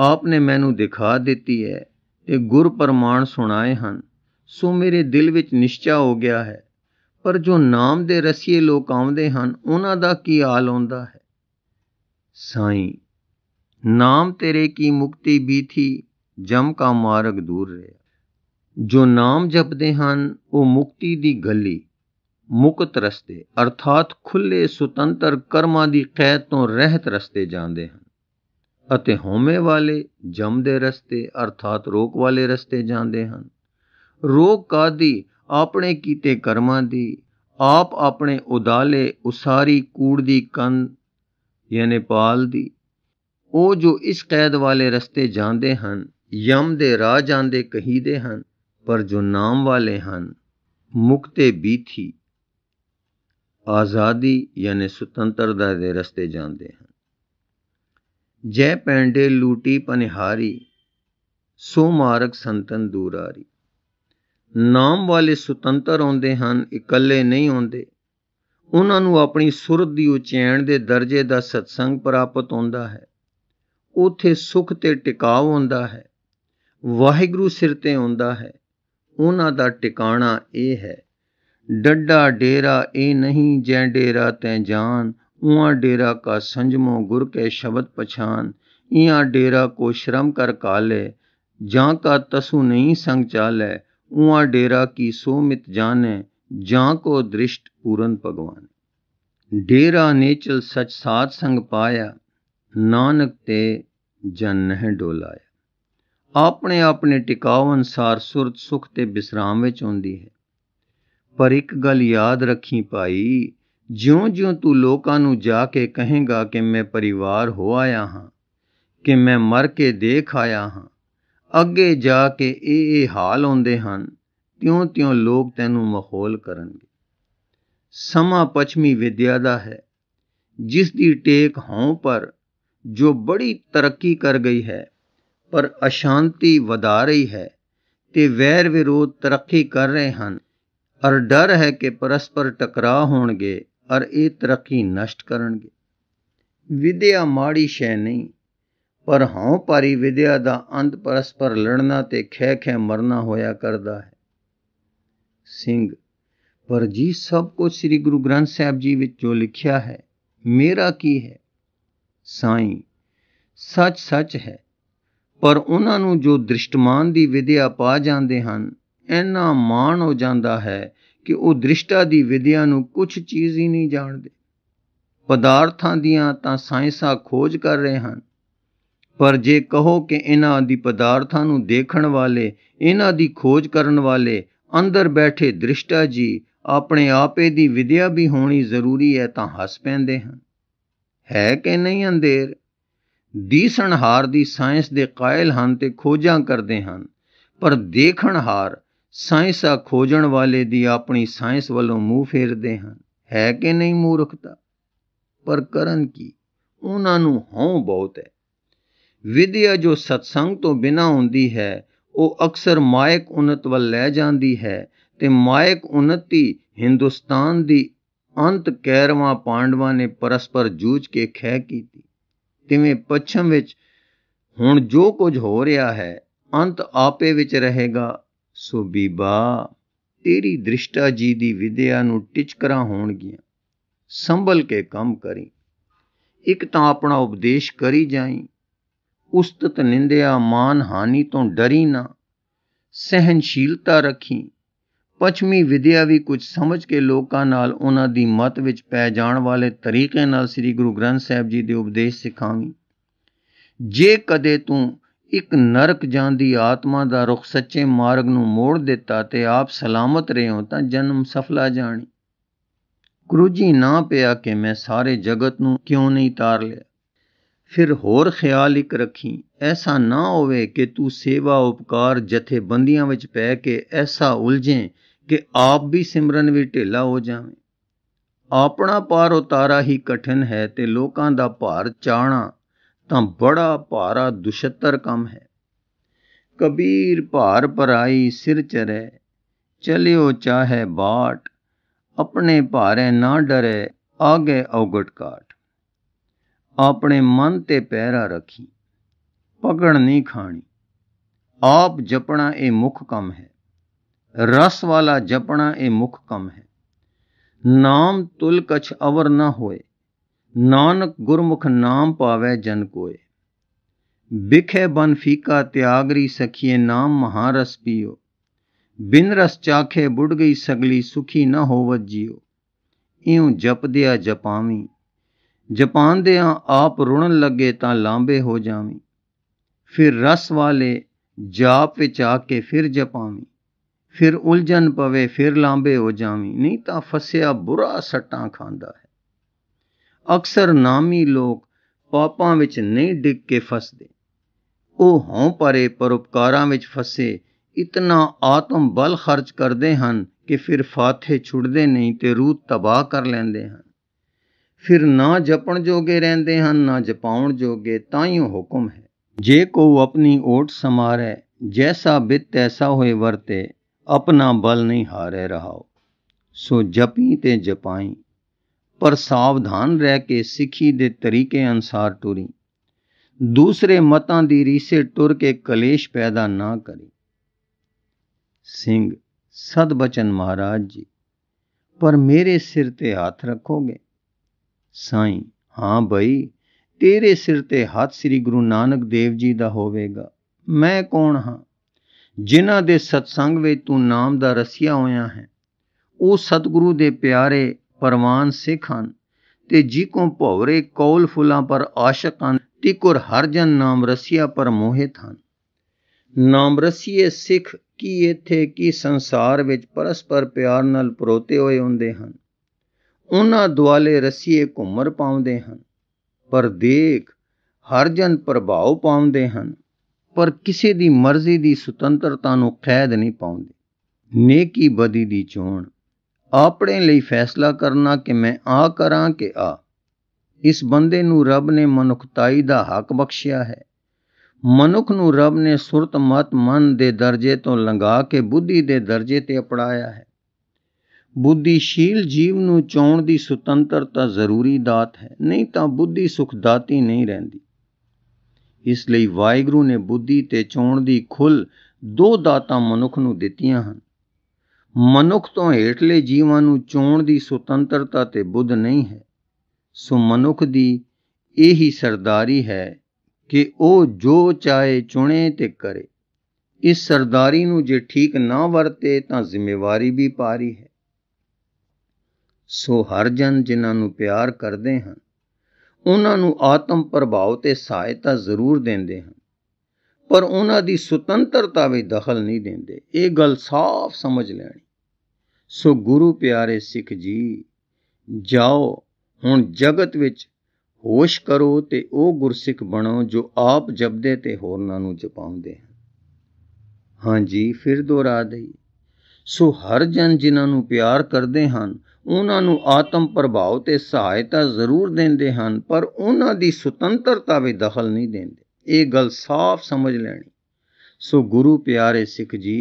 ਆਪਨੇ ਮੈਨੂੰ ਦਿਖਾ ਦਿੱਤੀ ਹੈ ਤੇ ਗੁਰ ਪ੍ਰਮਾਣ ਸੁਣਾਏ ਹਨ ਸੋ ਮੇਰੇ ਦਿਲ ਵਿੱਚ ਨਿਸ਼ਚਾ ਹੋ ਗਿਆ ਹੈ ਪਰ ਜੋ ਨਾਮ ਦੇ ਰਸੀਏ ਲੋਕ ਆਉਂਦੇ ਹਨ ਉਹਨਾਂ ਦਾ ਕੀ ਹਾਲ ਹੁੰਦਾ ਹੈ ਸਾਈਂ ਨਾਮ ਤੇਰੇ ਕੀ ਮੁਕਤੀ ਵੀ ਥੀ ਜਮ ਕਾ ਮਾਰਗ ਦੂਰ ਰਿਹਾ ਜੋ ਨਾਮ ਜਪਦੇ ਹਨ ਉਹ ਮੁਕਤੀ ਦੀ ਗੱਲੀ ਮੁਕਤ ਰਸਤੇ ਅਰਥਾਤ ਖੁੱਲੇ ਸੁਤੰਤਰ ਕਰਮਾਂ ਦੀ ਕੈਦ ਤੋਂ ਰਹਿਤ ਰਸਤੇ ਜਾਂਦੇ ਹਨ ਅਤੇ ਹਉਮੈ ਵਾਲੇ ਜਮ ਦੇ ਰਸਤੇ ਅਰਥਾਤ ਰੋਕ ਵਾਲੇ ਰਸਤੇ ਜਾਂਦੇ ਹਨ ਰੋਗ ਕਾਦੀ ਆਪਣੇ ਕੀਤੇ ਕਰਮਾਂ ਦੀ ਆਪ ਆਪਣੇ ਉਦਾਲੇ ਉਸਾਰੀ ਕੂੜ ਦੀ ਕੰਨ ਯਾਨੀ ਪਾਲ ਦੀ ਉਹ ਜੋ ਇਸ ਕੈਦ ਵਾਲੇ ਰਸਤੇ ਜਾਂਦੇ ਹਨ ਯਮ ਦੇ ਰਾਹ ਜਾਂਦੇ ਕਹੀਦੇ ਹਨ ਪਰ ਜੋ ਨਾਮ ਵਾਲੇ ਹਨ ਮੁਕਤੇ ਥੀ ਆਜ਼ਾਦੀ ਯਾਨੀ ਸੁਤੰਤਰਤਾ ਦੇ ਰਸਤੇ ਜਾਂਦੇ ਹਨ ਜੈ ਪੈਂਡੇ ਲੂਟੀ ਪਨਿਹਾਰੀ ਸੋ ਮਾਰਗ ਸੰਤਨ ਦੂਰਾਰੀ ਨਾਮ ਵਾਲੇ ਸੁਤੰਤਰ ਆਉਂਦੇ ਹਨ ਇਕੱਲੇ ਨਹੀਂ ਆਉਂਦੇ ਉਹਨਾਂ ਨੂੰ ਆਪਣੀ ਸੁਰਤ ਦੀ ਉਚੈਣ ਦੇ ਦਰਜੇ ਦਾ ਸਤਸੰਗ ਪ੍ਰਾਪਤ ਹੁੰਦਾ ਹੈ ਉਥੇ ਸੁਖ ਤੇ ਟਿਕਾਉ ਹੁੰਦਾ ਹੈ ਵਾਹਿਗੁਰੂ ਸਿਰ ਤੇ ਹੁੰਦਾ ਹੈ ਉਹਨਾਂ ਦਾ ਟਿਕਾਣਾ ਇਹ ਹੈ ਡੱਡਾ ਡੇਰਾ ਇਹ ਨਹੀਂ ਜੈ ਡੇਰਾ ਤੈ ਜਾਨ ਉਹਾਂ ਡੇਰਾ ਕਾ ਸੰਜਮੋ ਗੁਰ ਕੇ ਸ਼ਬਦ ਪਛਾਨ ਇਹਾਂ ਡੇਰਾ ਕੋ ਸ਼ਰਮ ਕਰ ਕਾਲੇ ਜਾਂ ਕਾ ਤਸੂ ਨਹੀਂ ਸੰਗ ਚਾਲੈ उआं ਡੇਰਾ ਕੀ ਸੋਮਿਤ मित ਜਾਂ ਕੋ ਦ੍ਰਿਸ਼ਟ ਪੂਰਨ ਭਗਵਾਨ ਡੇਰਾ ਨੇਚਲ ਸਚ ਸਾਧ ਸੰਗ ਪਾਇਆ ਨਾਨਕ ਤੇ ਜਨ ਨਹਿ ਡੋਲਾਇਆ ਆਪਣੇ ਆਪਣੇ ਟਿਕਾਉ ਅਨਸਾਰ ਸੁਰਤ ਸੁਖ ਤੇ ਬਿਸਰਾਮ ਵਿੱਚ ਹੁੰਦੀ ਹੈ ਪਰ ਇੱਕ ਗੱਲ ਯਾਦ ਰੱਖੀ ਭਾਈ ਜਿਉਂ-ਜਿਉਂ ਤੂੰ ਲੋਕਾਂ ਨੂੰ ਜਾ ਕੇ ਕਹੇਗਾ ਕਿ ਮੈਂ ਪਰਿਵਾਰ ਹੋ ਆਇਆ ਹਾਂ ਕਿ ਮੈਂ ਮਰ ਕੇ ਦੇਖ ਆਇਆ ਹਾਂ ਅੱਗੇ ਜਾ ਕੇ ਇਹ ਇਹ ਹਾਲ ਹੁੰਦੇ ਹਨ ਤਿਉਂ-ਤਿਉਂ ਲੋਕ ਤੈਨੂੰ ਮਖੌਲ ਕਰਨਗੇ ਸਮਾ ਪਛਮੀ ਵਿਦਿਆ ਦਾ ਹੈ ਜਿਸ ਦੀ ਟੇਕ ਹੋਂ ਪਰ ਜੋ ਬੜੀ ਤਰੱਕੀ ਕਰ ਗਈ ਹੈ ਪਰ ਅਸ਼ਾਂਤੀ ਵਧਾ ਰਹੀ ਹੈ ਤੇ ਵੈਰ ਵਿਰੋਧ ਤਰੱਕੀ ਕਰ ਰਹੇ ਹਨ ਔਰ ਡਰ ਹੈ ਕਿ ਪਰਸਪਰ ਟਕਰਾਅ ਹੋਣਗੇ ਔਰ ਇਹ ਤਰੱਕੀ ਨਸ਼ਟ ਕਰਨਗੇ ਵਿਦਿਆ ਮਾੜੀ ਸ਼ੈ ਨਹੀਂ ਪਰ ਹਉ ਭਾਰੀ ਵਿਦਿਆ ਦਾ ਅੰਤ ਪਰਸਪਰ ਲੜਨਾ ਤੇ ਖਹਿ ਖੇ ਮਰਨਾ ਹੋਇਆ ਕਰਦਾ ਹੈ ਸਿੰਘ ਪਰ ਜੀ ਸਭ ਕੁਝ ਸ੍ਰੀ ਗੁਰੂ ਗ੍ਰੰਥ ਸਾਹਿਬ ਜੀ ਵਿੱਚ ਜੋ ਲਿਖਿਆ ਹੈ ਮੇਰਾ ਕੀ ਹੈ ਸਾਈਂ ਸੱਚ ਸੱਚ ਹੈ ਪਰ ਉਹਨਾਂ ਨੂੰ ਜੋ ਦ੍ਰਿਸ਼ਟਮਾਨ ਦੀ ਵਿਦਿਆ ਪਾ ਜਾਂਦੇ ਹਨ ਇੰਨਾ ਮਾਣ ਹੋ ਜਾਂਦਾ ਹੈ ਕਿ ਉਹ ਦ੍ਰਿਸ਼ਟਾ ਦੀ ਵਿਦਿਆ ਨੂੰ ਕੁਝ ਚੀਜ਼ ਹੀ ਨਹੀਂ ਜਾਣਦੇ ਪਦਾਰਥਾਂ ਦੀਆਂ ਤਾਂ ਸਾਇੰਸਾਂ ਖੋਜ ਕਰ ਰਹੇ ਹਨ ਪਰ ਜੇ ਕਹੋ ਕਿ ਇਹਨਾਂ ਦੀ ਪਦਾਰਥਾਂ ਨੂੰ ਦੇਖਣ ਵਾਲੇ ਇਹਨਾਂ ਦੀ ਖੋਜ ਕਰਨ ਵਾਲੇ ਅੰਦਰ ਬੈਠੇ ਦ੍ਰਿਸ਼ਟਾ ਜੀ ਆਪਣੇ ਆਪੇ ਦੀ ਵਿਦਿਆ ਵੀ ਹੋਣੀ ਜ਼ਰੂਰੀ ਹੈ ਤਾਂ ਹੱਸ ਪੈਂਦੇ ਹਨ ਹੈ ਕਿ ਨਹੀਂ ਅੰਧੇਰ ਦੀਸਣਹਾਰ ਦੀ ਸਾਇੰਸ ਦੇ ਕਾਇਲ ਹਨ ਤੇ ਖੋਜਾਂ ਕਰਦੇ ਹਨ ਪਰ ਦੇਖਣਹਾਰ ਸਾਇੰਸਾ ਖੋਜਣ ਵਾਲੇ ਦੀ ਆਪਣੀ ਸਾਇੰਸ ਵੱਲੋਂ ਮੂੰਹ ਫੇਰਦੇ ਹਨ ਹੈ ਕਿ ਨਹੀਂ ਮੂਰਖਤਾ ਪਰ ਕਰਨ ਕੀ ਉਹਨਾਂ ਨੂੰ ਹਉ ਬਹੁਤ ਹੈ ਵਿਦਿਆ ਜੋ ਸਤਸੰਗ ਤੋਂ ਬਿਨਾ ਹੁੰਦੀ ਹੈ ਉਹ ਅਕਸਰ ਮਾਇਕ ਉਨਤ ਵੱਲ ਲੈ ਜਾਂਦੀ ਹੈ ਤੇ ਮਾਇਕ ਉਨਤੀ ਹਿੰਦੁਸਤਾਨ ਦੀ ਅੰਤ ਕੈਰਵਾਂ ਪਾਂਡਵਾਂ ਨੇ ਪਰਸਪਰ ਜੂਝ ਕੇ ਖਹਿ ਕੀਤੀ ਤਿਵੇਂ ਪੱਛਮ ਵਿੱਚ ਹੁਣ ਜੋ ਕੁਝ ਹੋ ਰਿਹਾ ਹੈ ਅੰਤ ਆਪੇ ਵਿੱਚ ਰਹੇਗਾ ਸੋ ਬੀਬਾ ਤੇਰੀ ਦ੍ਰਿਸ਼ਟਾ ਜੀ ਦੀ ਵਿਦਿਆ ਨੂੰ ਟਿਚਕਰਾਂ ਹੋਣਗੀਆਂ ਸੰਭਲ ਕੇ ਕੰਮ ਕਰੀ ਇੱਕ ਤਾਂ ਆਪਣਾ ਉਪਦੇਸ਼ ਕਰੀ ਜਾਈ ਉਸਤਤ ਨਿੰਦਿਆ ਮਾਨ ਹਾਨੀ ਤੋਂ ਡਰੀ ਨਾ ਸਹਿਨਸ਼ੀਲਤਾ ਰੱਖੀ ਪੱਛਮੀ ਵਿਦਿਆ ਵੀ ਕੁਝ ਸਮਝ ਕੇ ਲੋਕਾਂ ਨਾਲ ਉਹਨਾਂ ਦੀ ਮਤ ਵਿੱਚ ਪੈ ਜਾਣ ਵਾਲੇ ਤਰੀਕੇ ਨਾਲ ਸ੍ਰੀ ਗੁਰੂ ਗ੍ਰੰਥ ਸਾਹਿਬ ਜੀ ਦੇ ਉਪਦੇਸ਼ ਸਿਖਾਵੀਂ ਜੇ ਕਦੇ ਤੂੰ ਇੱਕ ਨਰਕ ਜਾਂਦੀ ਆਤਮਾ ਦਾ ਰੁਖ ਸੱਚੇ ਮਾਰਗ ਨੂੰ ਮੋੜ ਦਿੱਤਾ ਤੇ ਆਪ ਸਲਾਮਤ ਰਹੇ ਹੋ ਤਾਂ ਜਨਮ ਸਫਲਾ ਜਾਣੀ ਗੁਰੂ ਜੀ ਨਾ ਪਿਆ ਕਿ ਮੈਂ ਸਾਰੇ ਜਗਤ ਨੂੰ ਕਿਉਂ ਨਹੀਂ ਤਾਰ ਲਿਆ ਫਿਰ ਹੋਰ ਖਿਆਲ ਇੱਕ ਰੱਖੀ ਐਸਾ ਨਾ ਹੋਵੇ ਕਿ ਤੂੰ ਸੇਵਾ ਉਪਕਾਰ ਜਥੇਬੰਦੀਆਂ ਵਿੱਚ ਪੈ ਕੇ ਐਸਾ ਉਲਝੇ ਕਿ ਆਪ ਵੀ ਸਿਮਰਨ ਵਿੱਚ ਢੇਲਾ ਹੋ ਜਾਵੇਂ ਆਪਣਾ ਪਾਰ ਉਤਾਰਾ ਹੀ ਕਠਿਨ ਹੈ ਤੇ ਲੋਕਾਂ ਦਾ ਭਾਰ ਚਾਣਾ ਤਾਂ ਬੜਾ ਭਾਰਾ ਦੁਸ਼ਤਰ ਕੰਮ ਹੈ ਕਬੀਰ ਭਾਰ ਪਰਾਈ ਸਿਰ ਚਰੈ ਚਲਿਓ ਚਾਹੇ ਬਾਟ ਆਪਣੇ ਭਾਰੇ ਨਾ ਡਰੇ ਆਗੇ ਔਗਟਕਾਰ ਆਪਣੇ ਮਨ ਤੇ ਪਹਿਰਾ ਰੱਖੀ ਪਗੜ ਨਹੀਂ ਖਾਣੀ ਆਪ ਜਪਣਾ ਇਹ ਮੁੱਖ ਕੰਮ ਹੈ ਰਸ ਵਾਲਾ ਜਪਣਾ ਇਹ ਮੁੱਖ ਕੰਮ ਹੈ ਨਾਮ ਤੁਲ ਕਛ ਅਵਰ ਨਾ ਹੋਏ ਨਾਨਕ ਗੁਰਮੁਖ ਨਾਮ ਪਾਵੇ ਜਨ ਕੋਏ ਬਿਖੇ ਬਨ ਫੀਕਾ ਤਿਆਗਰੀ ਸਖੀਏ ਨਾਮ ਮਹਾਰਸ ਪੀਓ ਬਿਨ ਰਸ ਚਾਖੇ ਬੁੜ ਗਈ ਸਗਲੀ ਸੁਖੀ ਨਾ ਹੋਵਤ ਜਿਓ ਇਉਂ ਜਪਦਿਆ ਜਪਾਵੀ ਦੇ ਆਪ ਰੁਣਨ ਲੱਗੇ ਤਾਂ ਲਾਂਬੇ ਹੋ ਜਾਵੀਂ ਫਿਰ ਰਸ ਵਾਲੇ ਜਾਪ ਵਿੱਚ ਆ ਕੇ ਫਿਰ ਜਪਾਵੀਂ ਫਿਰ ਉਲਝਣ ਪਵੇ ਫਿਰ ਲਾਂਬੇ ਹੋ ਜਾਵੀਂ ਨਹੀਂ ਤਾਂ ਫਸਿਆ ਬੁਰਾ ਸੱਟਾਂ ਖਾਂਦਾ ਹੈ ਅਕਸਰ ਨਾਮੀ ਲੋਕ ਪਾਪਾਂ ਵਿੱਚ ਨਹੀਂ ਡਿੱਗ ਕੇ ਫਸਦੇ ਉਹ ਹੋਂ ਪਰੇ ਪਰਉਪਕਾਰਾਂ ਵਿੱਚ ਫਸੇ ਇਤਨਾ ਆਤਮ ਬਲ ਖਰਚ ਕਰਦੇ ਹਨ ਕਿ ਫਿਰ ਫਾਥੇ ਛੁੱਟਦੇ ਨਹੀਂ ਤੇ ਰੂਹ ਤਬਾਹ ਕਰ ਲੈਂਦੇ ਹਨ ਫਿਰ ਨਾ ਜਪਣ ਜੋਗੇ ਰਹਿੰਦੇ ਹਨ ਨਾ ਜਪਾਉਣ ਜੋਗੇ ਤਾਂ ਹੀ ਹੁਕਮ ਹੈ ਜੇ ਕੋ ਆਪਣੀ ਓਟ ਸਮਾਰੈ ਜੈਸਾ ਬਿਤ ਤੈਸਾ ਹੋਏ ਵਰਤੇ ਆਪਣਾ ਬਲ ਨਹੀਂ ਹਾਰੇ ਰਹਾਓ ਸੋ ਜਪੀ ਤੇ ਜਪਾਈ ਪਰ ਸਾਵਧਾਨ ਰਹਿ ਕੇ ਸਿੱਖੀ ਦੇ ਤਰੀਕੇ ਅਨਸਾਰ ਟੁਰੀ ਦੂਸਰੇ ਮਤਾਂ ਦੀ ਰੀਸੇ ਟੁਰ ਕੇ ਕਲੇਸ਼ ਪੈਦਾ ਨਾ ਕਰੀ ਸਿੰਘ ਸਦਬਚਨ ਮਹਾਰਾਜ ਜੀ ਪਰ ਮੇਰੇ ਸਿਰ ਤੇ ਹੱਥ ਰੱਖੋਗੇ ਸਾਈਂ ਹਾਂ ਭਾਈ ਤੇਰੇ ਸਿਰ ਤੇ ਹੱਥ ਸ੍ਰੀ ਗੁਰੂ ਨਾਨਕ ਦੇਵ ਜੀ ਦਾ ਹੋਵੇਗਾ ਮੈਂ ਕੌਣ ਹਾਂ ਜਿਨ੍ਹਾਂ ਦੇ ਸਤਸੰਗ ਵਿੱਚ ਤੂੰ ਨਾਮ ਦਾ ਰਸੀਆ ਹੋਇਆ ਹੈ ਉਹ ਸਤਿਗੁਰੂ ਦੇ ਪਿਆਰੇ ਪਰਮਾਨ ਸਿੱਖ ਹਨ ਤੇ ਜੀ ਕੋ ਭੌਰੇ ਕੌਲ ਫੁੱਲਾਂ ਪਰ ਆਸ਼ਕ ਹਨ ਤਿਕੁਰ ਜਨ ਨਾਮ ਰਸੀਆ ਪਰ ਮੋਹਿਤ ਹਨ ਨਾਮ ਰਸੀਏ ਸਿੱਖ ਕੀ ਇੱਥੇ ਕੀ ਸੰਸਾਰ ਵਿੱਚ ਪਰਸਪਰ ਪਿਆਰ ਨਾਲ ਪਰੋਤੇ ਹੋਏ ਹੁੰਦੇ ਹਨ ਉਹਨਾਂ ਦੁਆਲੇ ਰਸੀਏ ਘੁੰਮਰ ਪਾਉਂਦੇ ਹਨ ਪਰ ਦੇਖ ਹਰ ਜਨ ਪ੍ਰਭਾਵ ਪਾਉਂਦੇ ਹਨ ਪਰ ਕਿਸੇ ਦੀ ਮਰਜ਼ੀ ਦੀ ਸੁਤੰਤਰਤਾ ਨੂੰ ਕੈਦ ਨਹੀਂ ਪਾਉਂਦੇ ਨੇਕੀ ਬਦੀ ਦੀ ਚੋਣ ਆਪਣੇ ਲਈ ਫੈਸਲਾ ਕਰਨਾ ਕਿ ਮੈਂ ਆ ਕਰਾਂ ਕਿ ਆ ਇਸ ਬੰਦੇ ਨੂੰ ਰੱਬ ਨੇ ਮਨੁੱਖਤਾਈ ਦਾ ਹੱਕ ਬਖਸ਼ਿਆ ਹੈ ਮਨੁੱਖ ਨੂੰ ਰੱਬ ਨੇ ਸੁਰਤ ਮਤ ਮਨ ਦੇ ਦਰਜੇ ਤੋਂ ਲੰਘਾ ਕੇ ਬੁੱਧੀ ਦੇ ਦਰਜੇ ਤੇ ਅਪੜਾਇਆ ਹੈ ਬੁੱਧੀਸ਼ੀਲ ਜੀਵ ਨੂੰ ਚੋਣ ਦੀ ਸੁਤੰਤਰਤਾ ਜ਼ਰੂਰੀ ਦਾਤ ਹੈ ਨਹੀਂ ਤਾਂ ਬੁੱਧੀ ਸੁਖਦਾਤੀ ਨਹੀਂ ਰਹਿੰਦੀ ਇਸ ਲਈ ਵਾਹਿਗੁਰੂ ਨੇ ਬੁੱਧੀ ਤੇ ਚੋਣ ਦੀ ਖੁੱਲ ਦੋ ਦਾਤਾਂ ਮਨੁੱਖ ਨੂੰ ਦਿੱਤੀਆਂ ਹਨ ਮਨੁੱਖ ਤੋਂ ਹੇਠਲੇ ਜੀਵਾਂ ਨੂੰ ਚੋਣ ਦੀ ਸੁਤੰਤਰਤਾ ਤੇ ਬੁੱਧ ਨਹੀਂ ਹੈ ਸੋ ਮਨੁੱਖ ਦੀ ਇਹੀ ਸਰਦਾਰੀ ਹੈ ਕਿ ਉਹ ਜੋ ਚਾਹੇ ਚੁਣੇ ਤੇ ਕਰੇ ਇਸ ਸਰਦਾਰੀ ਨੂੰ ਜੇ ਠੀਕ ਨਾ ਵਰਤੇ ਤਾਂ ਜ਼ਿੰਮੇਵਾਰੀ ਵੀ ਪਾਰੀ ਹੈ ਸੋ ਹਰ ਜਨ ਜਿਨ੍ਹਾਂ ਨੂੰ ਪਿਆਰ ਕਰਦੇ ਹਨ ਉਹਨਾਂ ਨੂੰ ਆਤਮ ਪ੍ਰਭਾਵ ਤੇ ਸਹਾਇਤਾ ਜ਼ਰੂਰ ਦਿੰਦੇ ਹਨ ਪਰ ਉਹਨਾਂ ਦੀ ਸੁਤੰਤਰਤਾ ਵਿੱਚ ਦਖਲ ਨਹੀਂ ਦਿੰਦੇ ਇਹ ਗੱਲ ਸਾਫ਼ ਸਮਝ ਲੈਣੀ ਸੋ ਗੁਰੂ ਪਿਆਰੇ ਸਿੱਖ ਜੀ ਜਾਓ ਹੁਣ ਜਗਤ ਵਿੱਚ ਹੋਸ਼ ਕਰੋ ਤੇ ਉਹ ਗੁਰਸਿੱਖ ਬਣੋ ਜੋ ਆਪ ਜਪਦੇ ਤੇ ਹੋਰਨਾਂ ਨੂੰ ਜਪਾਉਂਦੇ ਹਨ ਹਾਂਜੀ ਫਿਰ ਦੁਹਰਾ ਦੇਈ ਸੋ ਹਰ ਜਨ ਜਿਨ੍ਹਾਂ ਨੂੰ ਪਿਆਰ ਕਰਦੇ ਹਨ ਉਹਨਾਂ ਨੂੰ ਆਤਮ ਪ੍ਰਭਾਵ ਤੇ ਸਹਾਇਤਾ ਜ਼ਰੂਰ ਦਿੰਦੇ ਹਨ ਪਰ ਉਹਨਾਂ ਦੀ ਸੁਤੰਤਰਤਾ ਵਿੱਚ ਦਖਲ ਨਹੀਂ ਦਿੰਦੇ ਇਹ ਗੱਲ ਸਾਫ਼ ਸਮਝ ਲੈਣੀ ਸੋ ਗੁਰੂ ਪਿਆਰੇ ਸਿੱਖ ਜੀ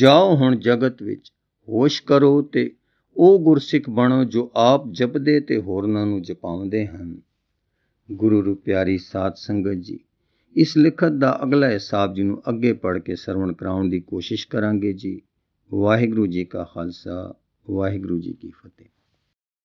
ਜਾਓ ਹੁਣ ਜਗਤ ਵਿੱਚ ਹੋਸ਼ ਕਰੋ ਤੇ ਉਹ ਗੁਰਸਿੱਖ ਬਣੋ ਜੋ ਆਪ ਜਪਦੇ ਤੇ ਹੋਰਨਾਂ ਨੂੰ ਜਪਾਉਂਦੇ ਹਨ ਗੁਰੂ ਰੂਪਿਆਰੀ ਸਾਧ ਸੰਗਤ ਜੀ ਇਸ ਲਿਖਤ ਦਾ ਅਗਲਾ ਹਿਸਾਬ ਜੀ ਨੂੰ ਅੱਗੇ ਪੜ੍ਹ ਕੇ ਸਰਵਣ ਕਰਾਉਣ ਦੀ ਕੋਸ਼ਿਸ਼ ਕਰਾਂਗੇ ਜੀ ਵਾਹਿਗੁਰੂ ਜੀ ਕਾ ਖਾਲਸਾ ਵਾਹਿਗੁਰੂ ਜੀ ਕੀ ਫਤਿਹ